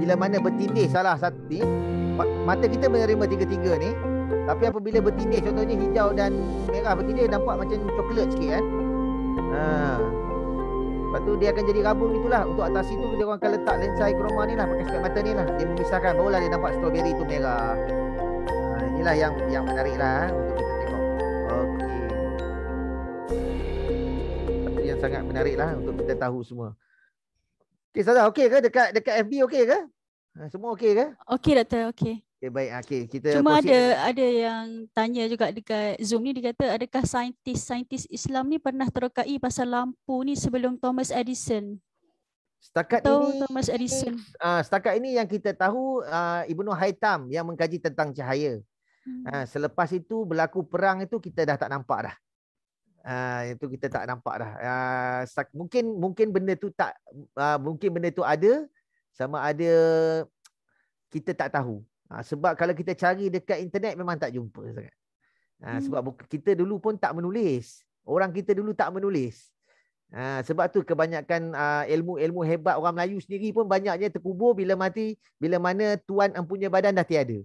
bila mana bertindih salah satu ni mata kita menerima tiga-tiga ni tapi apabila bertindih contohnya hijau dan merah bertindih nampak macam coklat sikit kan eh? Lepas tu dia akan jadi rabun gitulah. Untuk atas itu dia orang akan letak lensa kroma ni lah pakai spek mata ni lah. Dia memisahkan barulah dia nampak strawberry tu merah. Ha, inilah yang yang menarik lah ah, untuk kita tengok. Okey. Itu yang sangat menarik lah untuk kita tahu semua. Okey Sarah, okey ke dekat dekat FB okey ke? Ah, semua okey ke? Okey doktor, okey. Okay, eh, baik. Ah, okay, kita Cuma ada ada yang tanya juga dekat Zoom ni dia kata adakah saintis-saintis Islam ni pernah terokai pasal lampu ni sebelum Thomas Edison? Setakat Atau ini Thomas Edison. Ah uh, setakat ini yang kita tahu uh, Ibnu Haytham yang mengkaji tentang cahaya. Hmm. Uh, selepas itu berlaku perang itu kita dah tak nampak dah. Uh, itu kita tak nampak dah. Uh, mungkin mungkin benda tu tak uh, mungkin benda tu ada sama ada kita tak tahu. Ha, sebab kalau kita cari dekat internet memang tak jumpa Ha, hmm. Sebab kita dulu pun tak menulis. Orang kita dulu tak menulis. Ha, sebab tu kebanyakan uh, ilmu-ilmu hebat orang Melayu sendiri pun banyaknya terkubur bila mati, bila mana tuan empunya badan dah tiada.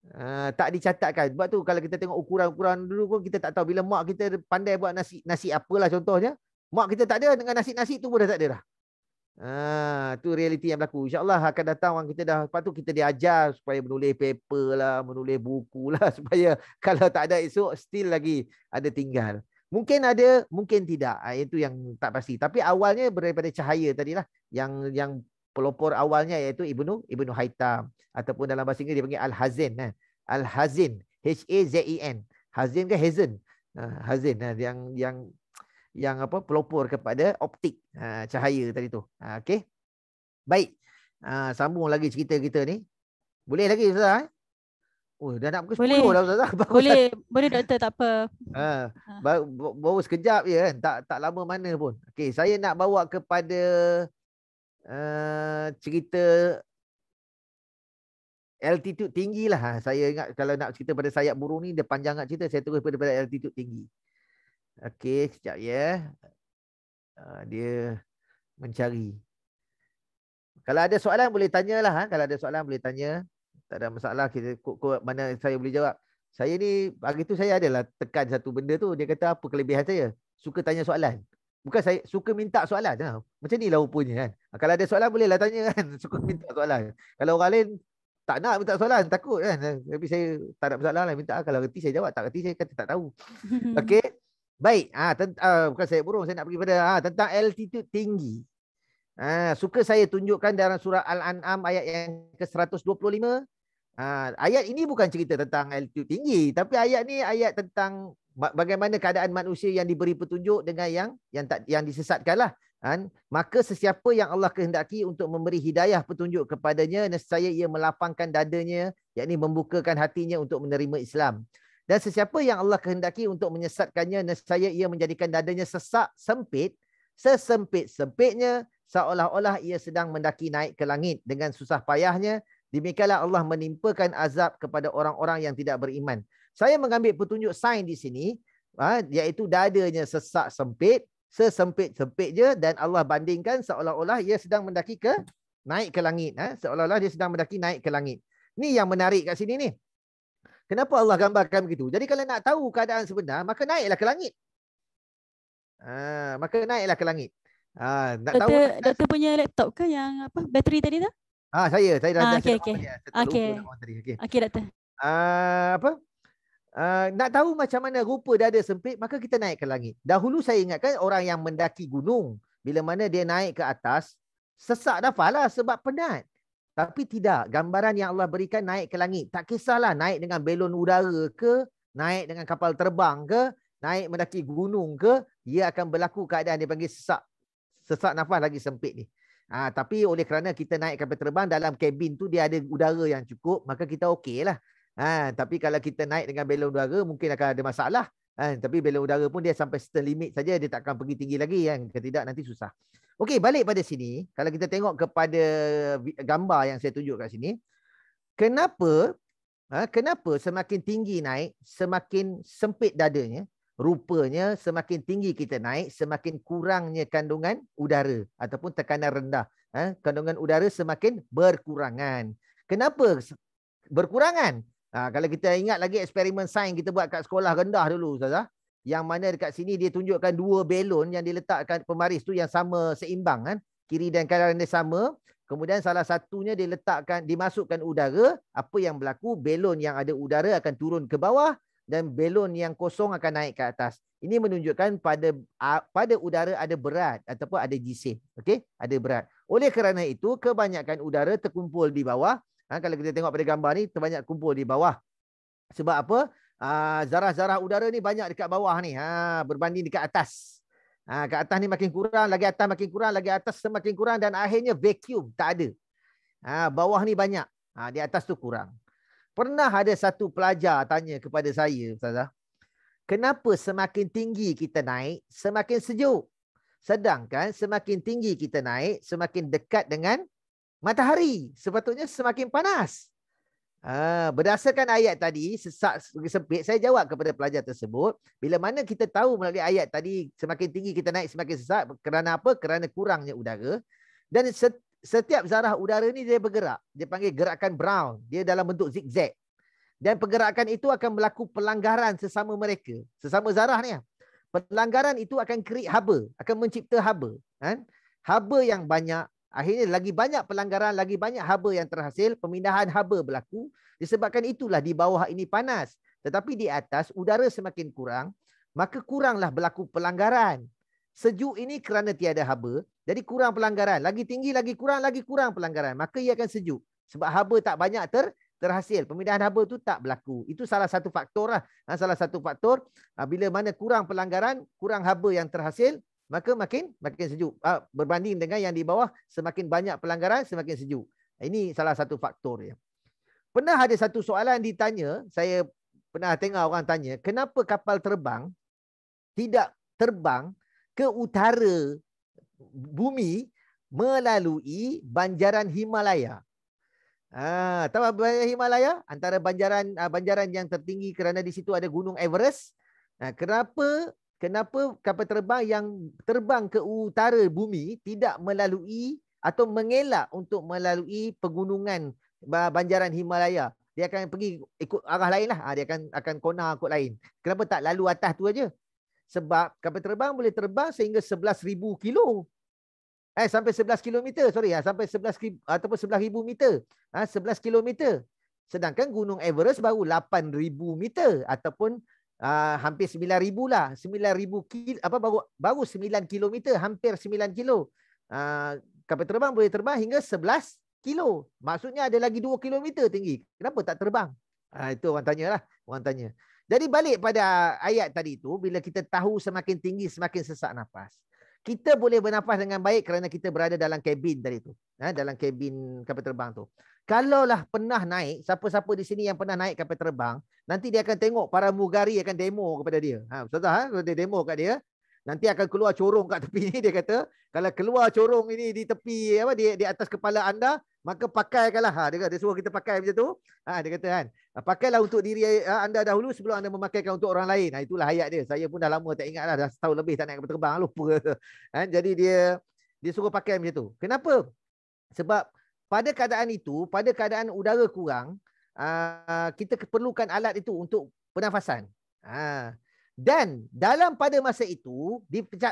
Uh, tak dicatatkan Sebab tu kalau kita tengok ukuran-ukuran dulu pun Kita tak tahu bila mak kita pandai buat nasi Nasi apalah contohnya Mak kita tak ada dengan nasi-nasi tu pun dah tak ada dah Ah, tu realiti yang berlaku. Insyaallah akan datang orang kita dah lepas tu kita diajar supaya menulis paper lah, menulis buku lah *laughs* supaya kalau tak ada esok still lagi ada tinggal. Mungkin ada, mungkin tidak. Ah, itu yang tak pasti. Tapi awalnya daripada cahaya tadi lah yang yang pelopor awalnya iaitu Ibnu Ibnu Haitam ataupun dalam bahasa Inggeris dipanggil Al-Hazin eh. Al-Hazin H A Z I N. Hazin ke Hazin? Ah, Hazin eh. yang yang yang apa pelopor kepada optik ha, cahaya tadi tu. Ha, Okey. Baik. Ha, sambung lagi cerita kita ni. Boleh lagi Ustaz? Eh? Oh, dah nak pukul 10 boleh. dah Ustaz. *laughs* Boleh. boleh, tak... boleh doktor tak apa. Ha, ba- ba- baru sekejap je kan. Tak tak lama mana pun. Okey, saya nak bawa kepada uh, cerita altitude tinggi lah. Ha, saya ingat kalau nak cerita pada sayap burung ni, dia panjang nak cerita, saya terus pada altitude tinggi. Okey, sekejap ya. Uh, dia mencari. Kalau ada soalan boleh tanyalah. Ha? Kalau ada soalan boleh tanya. Tak ada masalah. Kita, kok, kok, mana saya boleh jawab. Saya ni, hari tu saya adalah tekan satu benda tu. Dia kata apa kelebihan saya. Suka tanya soalan. Bukan saya suka minta soalan. Ha? Macam ni lah rupanya kan. Kalau ada soalan bolehlah tanya kan. *laughs* Suka minta soalan. Kalau orang lain tak nak minta soalan. Takut kan. Tapi saya tak ada masalah lah. Minta lah. Kalau reti saya jawab. Tak reti saya kata tak tahu. *laughs* Okay. Baik, ha, ah, ten, uh, ah, bukan saya burung, saya nak pergi pada ha, ah, tentang altitude tinggi. Ha, suka saya tunjukkan dalam surah Al-An'am ayat yang ke-125. Ha, ayat ini bukan cerita tentang altitude tinggi. Tapi ayat ni ayat tentang bagaimana keadaan manusia yang diberi petunjuk dengan yang yang tak yang disesatkan lah. Ha, maka sesiapa yang Allah kehendaki untuk memberi hidayah petunjuk kepadanya, nescaya ia melapangkan dadanya, yakni membukakan hatinya untuk menerima Islam. Dan sesiapa yang Allah kehendaki untuk menyesatkannya, nescaya ia menjadikan dadanya sesak sempit, sesempit-sempitnya, seolah-olah ia sedang mendaki naik ke langit dengan susah payahnya. Demikianlah Allah menimpakan azab kepada orang-orang yang tidak beriman. Saya mengambil petunjuk sain di sini, ha, iaitu dadanya sesak sempit, sesempit-sempit je dan Allah bandingkan seolah-olah ia sedang mendaki ke naik ke langit. Ha, seolah-olah dia sedang mendaki naik ke langit. Ni yang menarik kat sini ni. Kenapa Allah gambarkan begitu? Jadi kalau nak tahu keadaan sebenar, maka naiklah ke langit. Ha, maka naiklah ke langit. Ha, nak doktor, tahu doktor punya laptop ke yang apa? Bateri tadi tu? Ah, saya, saya dah ha, okay, okay. Okay. Tadi. okay. Okay, doktor. Ha, apa? Uh, nak tahu macam mana rupa ada sempit maka kita naik ke langit. Dahulu saya ingatkan orang yang mendaki gunung bila mana dia naik ke atas sesak dah falah sebab penat. Tapi tidak, gambaran yang Allah berikan naik ke langit. Tak kisahlah naik dengan belon udara ke, naik dengan kapal terbang ke, naik mendaki gunung ke, ia akan berlaku keadaan dia panggil sesak. Sesak nafas lagi sempit ni. Ha, tapi oleh kerana kita naik kapal terbang, dalam kabin tu dia ada udara yang cukup, maka kita okey lah. Ha, tapi kalau kita naik dengan belon udara, mungkin akan ada masalah. Ha, tapi belon udara pun dia sampai certain limit saja, dia takkan pergi tinggi lagi. Kan? tidak nanti susah. Okey, balik pada sini. Kalau kita tengok kepada gambar yang saya tunjuk kat sini. Kenapa ha, kenapa semakin tinggi naik, semakin sempit dadanya. Rupanya semakin tinggi kita naik, semakin kurangnya kandungan udara ataupun tekanan rendah. Ha, kandungan udara semakin berkurangan. Kenapa berkurangan? Ha, kalau kita ingat lagi eksperimen sains kita buat kat sekolah rendah dulu Ustazah. Yang mana dekat sini dia tunjukkan dua belon yang diletakkan pemaris tu yang sama seimbang kan. Kiri dan kanan dia sama. Kemudian salah satunya diletakkan dimasukkan udara. Apa yang berlaku? Belon yang ada udara akan turun ke bawah dan belon yang kosong akan naik ke atas. Ini menunjukkan pada pada udara ada berat ataupun ada jisim. Okey, ada berat. Oleh kerana itu kebanyakan udara terkumpul di bawah. Ha, kalau kita tengok pada gambar ni terbanyak kumpul di bawah. Sebab apa? Ah, zarah-zarah udara ni banyak dekat bawah ni. Ha, berbanding dekat atas. Ha, kat atas ni makin kurang, lagi atas makin kurang, lagi atas semakin kurang dan akhirnya vacuum tak ada. Ha, bawah ni banyak. Ha, di atas tu kurang. Pernah ada satu pelajar tanya kepada saya, Ustazah. Kenapa semakin tinggi kita naik, semakin sejuk? Sedangkan semakin tinggi kita naik, semakin dekat dengan matahari. Sepatutnya semakin panas. Ah, berdasarkan ayat tadi sesak sempit saya jawab kepada pelajar tersebut bila mana kita tahu melalui ayat tadi semakin tinggi kita naik semakin sesak kerana apa kerana kurangnya udara dan setiap zarah udara ni dia bergerak dia panggil gerakan brown dia dalam bentuk zigzag dan pergerakan itu akan berlaku pelanggaran sesama mereka sesama zarah ni ah. pelanggaran itu akan create haba akan mencipta haba kan haba yang banyak Akhirnya lagi banyak pelanggaran, lagi banyak haba yang terhasil, pemindahan haba berlaku. Disebabkan itulah di bawah ini panas. Tetapi di atas udara semakin kurang, maka kuranglah berlaku pelanggaran. Sejuk ini kerana tiada haba, jadi kurang pelanggaran. Lagi tinggi, lagi kurang, lagi kurang pelanggaran. Maka ia akan sejuk. Sebab haba tak banyak ter terhasil. Pemindahan haba tu tak berlaku. Itu salah satu faktor lah. Ha, salah satu faktor, ha, bila mana kurang pelanggaran, kurang haba yang terhasil, maka makin makin sejuk. Ah, berbanding dengan yang di bawah, semakin banyak pelanggaran, semakin sejuk. Ah, ini salah satu faktor. Ya. Pernah ada satu soalan ditanya, saya pernah tengok orang tanya, kenapa kapal terbang tidak terbang ke utara bumi melalui banjaran Himalaya? Ah, tahu banjaran Himalaya? Antara banjaran ah, banjaran yang tertinggi kerana di situ ada gunung Everest. Nah, kenapa kenapa kapal terbang yang terbang ke utara bumi tidak melalui atau mengelak untuk melalui pegunungan banjaran Himalaya. Dia akan pergi ikut arah lain lah. Ah, dia akan akan kona ikut lain. Kenapa tak lalu atas tu aja? Sebab kapal terbang boleh terbang sehingga 11,000 kilo. Eh, sampai 11 kilometer. Sorry, ah, sampai 11,000 ataupun 11,000 meter. 11 ah, kilometer. Sedangkan Gunung Everest baru 8,000 meter ataupun Ah, hampir 9000 lah 9000 kil apa baru baru 9 km hampir 9 kilo uh, kapal terbang boleh terbang hingga 11 kilo maksudnya ada lagi 2 km tinggi kenapa tak terbang uh, itu orang tanyalah orang tanya jadi balik pada ayat tadi itu bila kita tahu semakin tinggi semakin sesak nafas kita boleh bernafas dengan baik kerana kita berada dalam kabin tadi tu. Eh, dalam kabin kapal terbang tu. Kalaulah pernah naik, siapa-siapa di sini yang pernah naik kapal terbang, nanti dia akan tengok para mugari akan demo kepada dia. Ha, Ustazah, ha? dia demo kat dia. Nanti akan keluar corong kat tepi ni, dia kata. Kalau keluar corong ini di tepi, apa, di, di atas kepala anda, maka pakailah ha dia kata dia suruh kita pakai macam tu ha dia kata kan ah, pakailah untuk diri ah, anda dahulu sebelum anda memakaikan untuk orang lain ha itulah ayat dia saya pun dah lama tak ingatlah dah setahun lebih tak naik terbang *laughs* lupa ha, jadi dia dia suruh pakai macam tu kenapa sebab pada keadaan itu pada keadaan udara kurang ah, kita perlukan alat itu untuk pernafasan ha dan dalam pada masa itu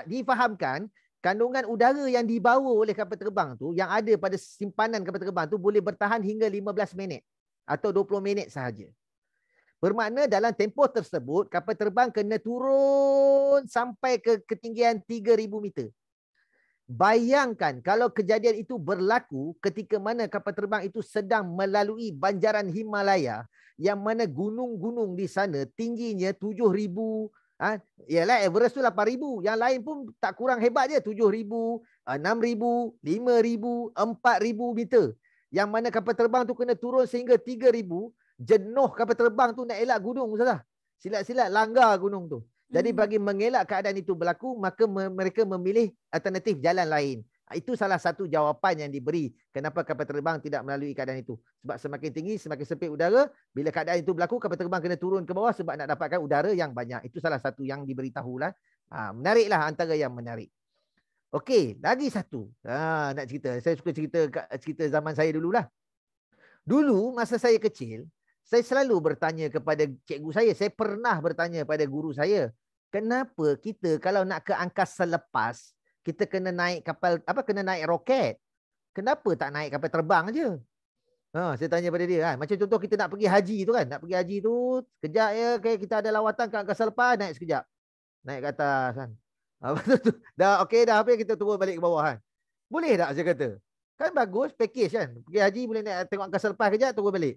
difahamkan kandungan udara yang dibawa oleh kapal terbang tu yang ada pada simpanan kapal terbang tu boleh bertahan hingga 15 minit atau 20 minit sahaja. Bermakna dalam tempoh tersebut kapal terbang kena turun sampai ke ketinggian 3000 meter. Bayangkan kalau kejadian itu berlaku ketika mana kapal terbang itu sedang melalui banjaran Himalaya yang mana gunung-gunung di sana tingginya Ha? Yalah Everest tu 8,000. Yang lain pun tak kurang hebat je. 7,000, 6,000, 5,000, 4,000 meter. Yang mana kapal terbang tu kena turun sehingga 3,000. Jenuh kapal terbang tu nak elak gunung. Ustazah. Silat-silat langgar gunung tu. Jadi hmm. bagi mengelak keadaan itu berlaku, maka mereka memilih alternatif jalan lain. Itu salah satu jawapan yang diberi. Kenapa kapal terbang tidak melalui keadaan itu. Sebab semakin tinggi, semakin sempit udara. Bila keadaan itu berlaku, kapal terbang kena turun ke bawah sebab nak dapatkan udara yang banyak. Itu salah satu yang diberitahulah. Ha, menariklah antara yang menarik. Okey, lagi satu. Ha, nak cerita. Saya suka cerita cerita zaman saya dululah. Dulu, masa saya kecil, saya selalu bertanya kepada cikgu saya. Saya pernah bertanya kepada guru saya. Kenapa kita kalau nak ke angkasa lepas, kita kena naik kapal apa kena naik roket kenapa tak naik kapal terbang aja ha saya tanya pada dia kan macam contoh kita nak pergi haji tu kan nak pergi haji tu kejap ya okay, kita ada lawatan kat angkasa lepas naik sekejap naik ke atas kan ha, *laughs* tu dah okey dah apa kita turun balik ke bawah kan boleh tak saya kata kan bagus package kan pergi haji boleh naik tengok angkasa lepas kejap turun balik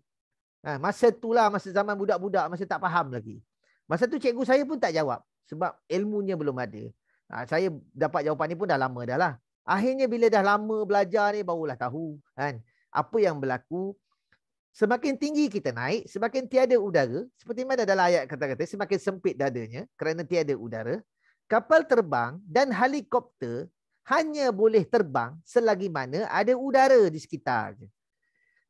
ha masa itulah masa zaman budak-budak masa tak faham lagi masa tu cikgu saya pun tak jawab sebab ilmunya belum ada Ha, saya dapat jawapan ni pun dah lama dah lah. Akhirnya bila dah lama belajar ni barulah tahu kan apa yang berlaku. Semakin tinggi kita naik, semakin tiada udara. Seperti mana dalam ayat kata-kata, semakin sempit dadanya kerana tiada udara. Kapal terbang dan helikopter hanya boleh terbang selagi mana ada udara di sekitar.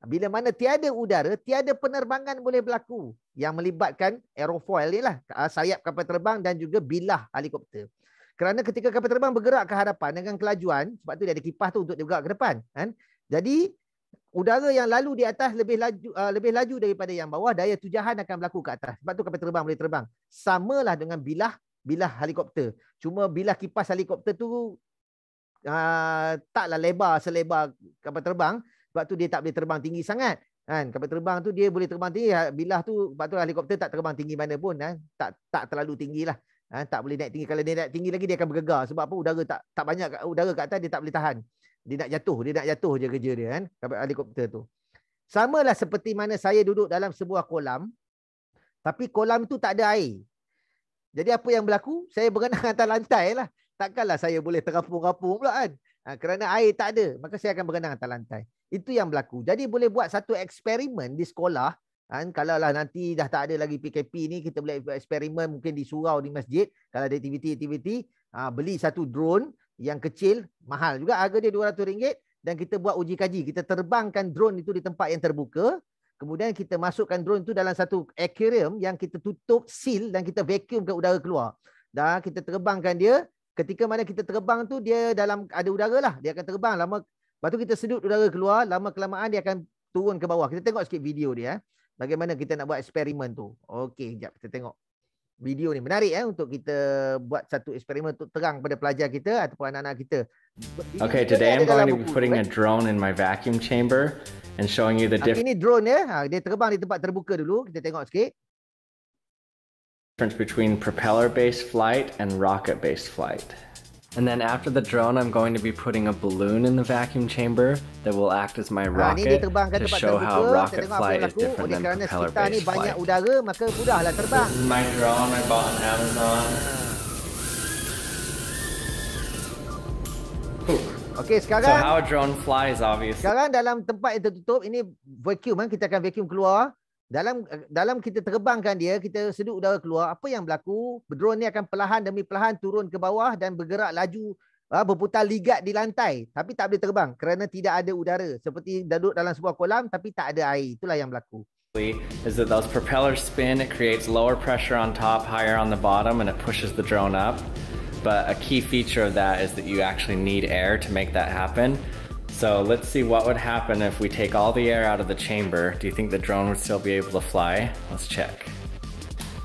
Bila mana tiada udara, tiada penerbangan boleh berlaku yang melibatkan aerofoil ni lah. Ah, sayap kapal terbang dan juga bilah helikopter. Kerana ketika kapal terbang bergerak ke hadapan dengan kelajuan, sebab tu dia ada kipas tu untuk dia bergerak ke depan. Kan? Jadi, udara yang lalu di atas lebih laju uh, lebih laju daripada yang bawah, daya tujahan akan berlaku ke atas. Sebab tu kapal terbang boleh terbang. sama lah dengan bilah bilah helikopter. Cuma bilah kipas helikopter tu uh, taklah lebar selebar kapal terbang. Sebab tu dia tak boleh terbang tinggi sangat. Kan? Kapal terbang tu dia boleh terbang tinggi. Ha, bilah tu, sebab tu helikopter tak terbang tinggi mana pun. Kan? Tak, tak terlalu tinggi lah. Ha, tak boleh naik tinggi. Kalau dia naik tinggi lagi dia akan bergegar. Sebab apa udara tak tak banyak udara kat atas dia tak boleh tahan. Dia nak jatuh. Dia nak jatuh je kerja dia kan. Kapal helikopter tu. lah seperti mana saya duduk dalam sebuah kolam. Tapi kolam tu tak ada air. Jadi apa yang berlaku? Saya berenang *laughs* atas lantai lah. Takkanlah saya boleh terapung-rapung pula kan. Ha, kerana air tak ada. Maka saya akan berenang atas lantai. Itu yang berlaku. Jadi boleh buat satu eksperimen di sekolah. Kan? Kalau lah nanti dah tak ada lagi PKP ni, kita boleh eksperimen mungkin di surau, di masjid. Kalau ada aktiviti-aktiviti, ha, beli satu drone yang kecil, mahal juga. Harga dia RM200 dan kita buat uji kaji. Kita terbangkan drone itu di tempat yang terbuka. Kemudian kita masukkan drone itu dalam satu aquarium yang kita tutup seal dan kita vacuumkan udara keluar. Dah kita terbangkan dia. Ketika mana kita terbang tu dia dalam ada udara lah. Dia akan terbang. Lama, lepas tu kita sedut udara keluar. Lama-kelamaan dia akan turun ke bawah. Kita tengok sikit video dia. Eh bagaimana kita nak buat eksperimen tu. Okey, jap kita tengok video ni. Menarik eh untuk kita buat satu eksperimen untuk terang pada pelajar kita ataupun anak-anak kita. Okay, today I'm going to be putting eh? a drone in my vacuum chamber and showing you the ah, difference. Ini drone ya. Ha, dia terbang di tempat terbuka dulu. Kita tengok sikit. Difference between propeller-based flight and rocket-based flight. And then after the drone, I'm going to be putting a balloon in the vacuum chamber that will act as my ah, rocket kan, to show how rocket flight is different than propeller based flight. This is my drone I bought on Amazon. Ah. Okay, sekarang, so how a drone flies, obviously. Sekarang dalam tempat yang tertutup, ini vacuum kan, kita akan vacuum keluar dalam dalam kita terbangkan dia kita sedut udara keluar apa yang berlaku drone ni akan perlahan demi perlahan turun ke bawah dan bergerak laju ha, berputar ligat di lantai tapi tak boleh terbang kerana tidak ada udara seperti duduk dalam sebuah kolam tapi tak ada air itulah yang berlaku is that those propellers spin it creates lower pressure on top higher on the bottom and it pushes the drone up but a key feature of that is that you actually need air to make that happen So let's see what would happen if we take all the air out of the chamber. Do you think the drone would still be able to fly? Let's check.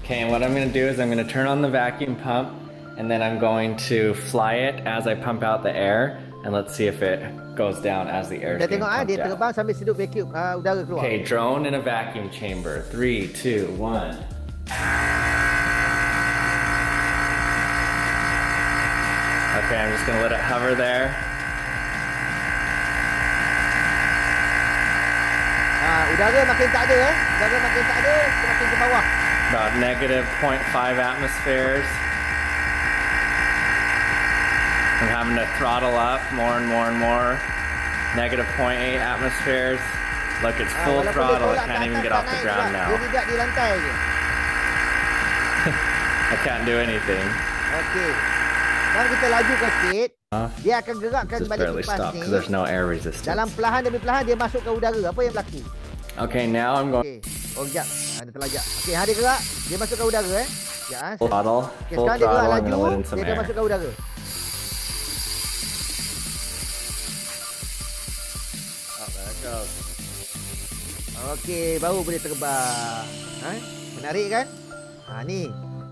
Okay, and what I'm gonna do is I'm gonna turn on the vacuum pump and then I'm going to fly it as I pump out the air and let's see if it goes down as the air is ah, ah, Okay, drone in a vacuum chamber. Three, two, one. Okay, I'm just gonna let it hover there. Udara makin tak ada Udara makin tak ada, ke bawah. About negative 0.5 atmospheres. I'm having to throttle up more and more and more. Negative 0.8 atmospheres. Look, it's ah, full throttle. It can't even get off the ground now. *laughs* I can't do anything. Okay. Dia akan gerakkan balik kipas ni. There's no air resistance. Dalam perlahan demi perlahan dia masukkan udara. Apa yang berlaku? Okay, now I'm going. Okay. Oh, jap. Ada ah, terlajak. Okay, hari ke tak? Dia masuk ke udara, eh? Ya, eh? Full throttle. Okay, Full sekarang throttle. dia keluar laju. Dia dah masuk ke udara. Oh, okay, baru boleh terbang. Ha? Menarik kan? Ha, ni,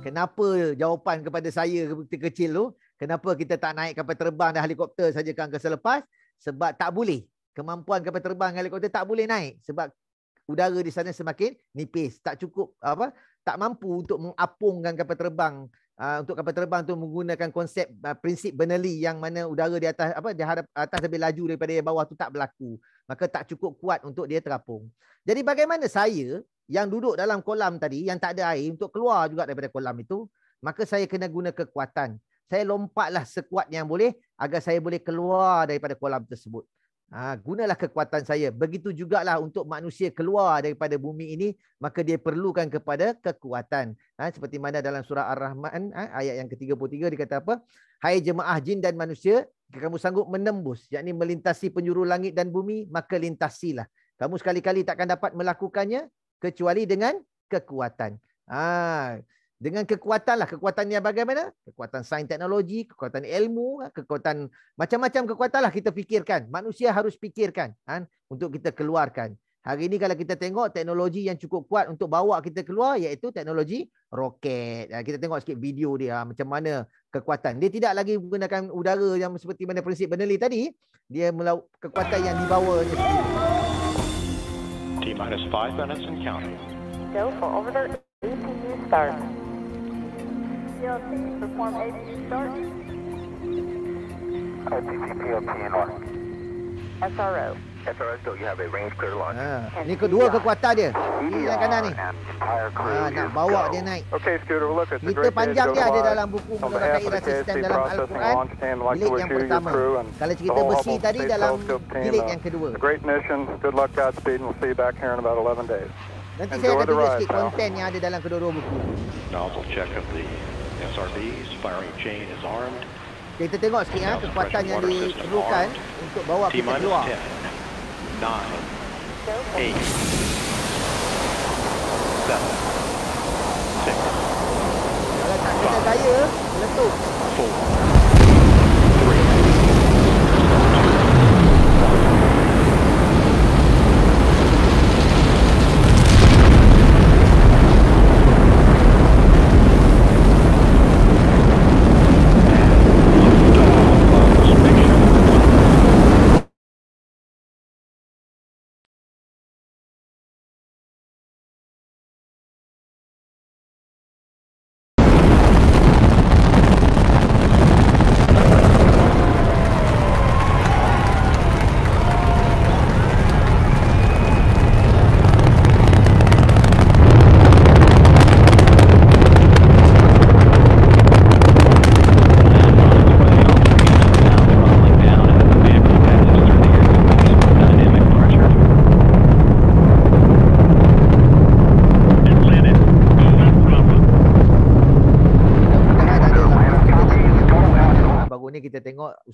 kenapa jawapan kepada saya ketika kecil tu, kenapa kita tak naik kapal terbang dan helikopter saja kan ke selepas? Sebab tak boleh. Kemampuan kapal terbang dan helikopter tak boleh naik. Sebab udara di sana semakin nipis tak cukup apa tak mampu untuk mengapungkan kapal terbang uh, untuk kapal terbang tu menggunakan konsep uh, prinsip Bernoulli yang mana udara di atas apa di hadap atas lebih laju daripada yang bawah tu tak berlaku maka tak cukup kuat untuk dia terapung jadi bagaimana saya yang duduk dalam kolam tadi yang tak ada air untuk keluar juga daripada kolam itu maka saya kena guna kekuatan saya lompatlah sekuat yang boleh agar saya boleh keluar daripada kolam tersebut Ha, gunalah kekuatan saya. Begitu juga lah untuk manusia keluar daripada bumi ini. Maka dia perlukan kepada kekuatan. Ha, seperti mana dalam surah Ar-Rahman ha, ayat yang ke-33 dikata apa? Hai jemaah jin dan manusia, jika kamu sanggup menembus. yakni melintasi penjuru langit dan bumi, maka lintasilah. Kamu sekali-kali takkan dapat melakukannya kecuali dengan kekuatan. Haa dengan kekuatan lah kekuatan yang bagaimana kekuatan sains teknologi kekuatan ilmu ah, kekuatan macam-macam kekuatan lah kita fikirkan manusia harus fikirkan kan untuk kita keluarkan hari ini kalau kita tengok teknologi yang cukup kuat untuk bawa kita keluar iaitu teknologi roket ah, kita tengok sikit video dia ah, macam mana kekuatan dia tidak lagi menggunakan udara yang seperti mana prinsip Bernoulli tadi dia melau kekuatan yang dibawa T 5 minutes and counting go for over the 18 new start. SRO. Uh, SRS, so ah, ni kedua kekuatan dia. Ini yang kanan ni. Ha, nak bawa dia naik. Okay, Scooter, look at Meter panjang dia ada dalam buku mengenai resisten dalam Al-Quran. Bilik yang pertama. Kalau cerita besi tadi dalam bilik yang kedua. Uh, great mission. Good luck, Godspeed. We'll see you back here in about 11 days. Nanti saya akan tunjuk sikit konten yang ada dalam kedua-dua buku. Nozzle check of the SRBs, firing chain is armed. Kita tengok sikit ya, kekuatan yang diperlukan untuk bawa kita keluar. 10, 9, 8, 7, 6, 5, 4, 3, 2, 1.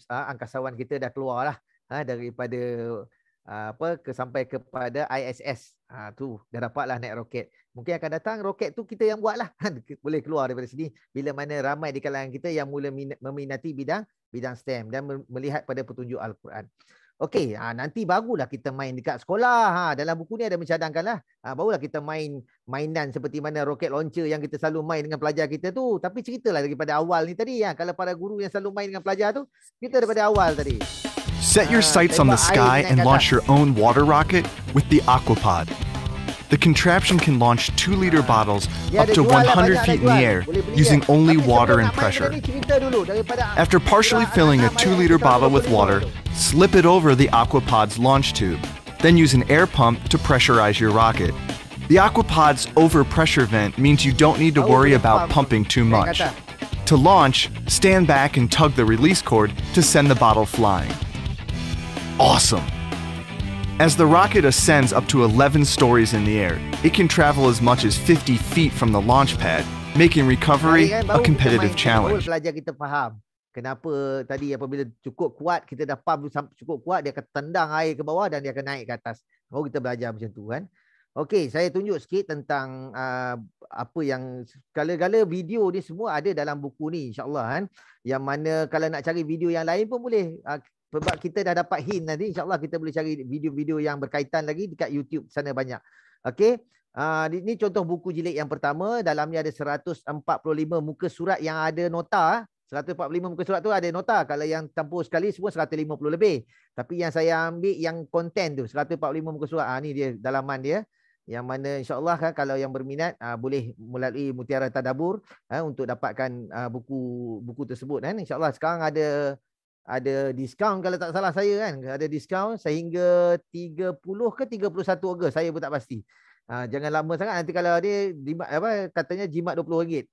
uh, angkasawan kita dah keluar lah uh, ha, daripada uh, apa ke sampai kepada ISS. uh, ha, tu dah lah naik roket. Mungkin akan datang roket tu kita yang buat lah *laughs* Boleh keluar daripada sini bila mana ramai di kalangan kita yang mula minat, meminati bidang bidang STEM dan melihat pada petunjuk al-Quran. Okey, ha, nanti barulah kita main dekat sekolah. Ha, dalam buku ni ada mencadangkan lah, Ha, barulah kita main mainan seperti mana roket launcher yang kita selalu main dengan pelajar kita tu. Tapi ceritalah daripada awal ni tadi. Ha, kalau para guru yang selalu main dengan pelajar tu, kita daripada awal tadi. Set your ha, sights on the sky and launch your own water rocket with the Aquapod. The contraption can launch 2 liter bottles up to 100 feet in the air using only water and pressure. After partially filling a 2 liter bottle with water, slip it over the Aquapod's launch tube. Then use an air pump to pressurize your rocket. The Aquapod's overpressure vent means you don't need to worry about pumping too much. To launch, stand back and tug the release cord to send the bottle flying. Awesome! As the rocket ascends up to 11 stories in the air, it can travel as much as 50 feet from the launch pad, making recovery a competitive challenge. Kenapa tadi apabila cukup kuat kita dah pump sampai cukup kuat dia akan tendang air ke bawah dan dia akan naik ke atas. Oh kita belajar macam tu kan. Okey, saya tunjuk sikit tentang uh, apa yang segala-gala video ni semua ada dalam buku ni insya-Allah kan. Yang mana kalau nak cari video yang lain pun boleh uh, sebab kita dah dapat hint nanti insyaallah kita boleh cari video-video yang berkaitan lagi dekat YouTube sana banyak. Okay, Uh, ah, ini contoh buku jilid yang pertama dalamnya ada 145 muka surat yang ada nota. 145 muka surat tu ada nota. Kalau yang campur sekali semua 150 lebih. Tapi yang saya ambil yang konten tu 145 muka surat. Ah ha, dia dalaman dia. Yang mana insyaAllah kan, kalau yang berminat uh, boleh melalui Mutiara Tadabur uh, untuk dapatkan uh, buku buku tersebut. Kan. InsyaAllah sekarang ada ada diskaun kalau tak salah saya kan ada diskaun sehingga 30 ke 31 Ogos saya pun tak pasti. Ha, jangan lama sangat nanti kalau dia jimat apa katanya jimat RM20.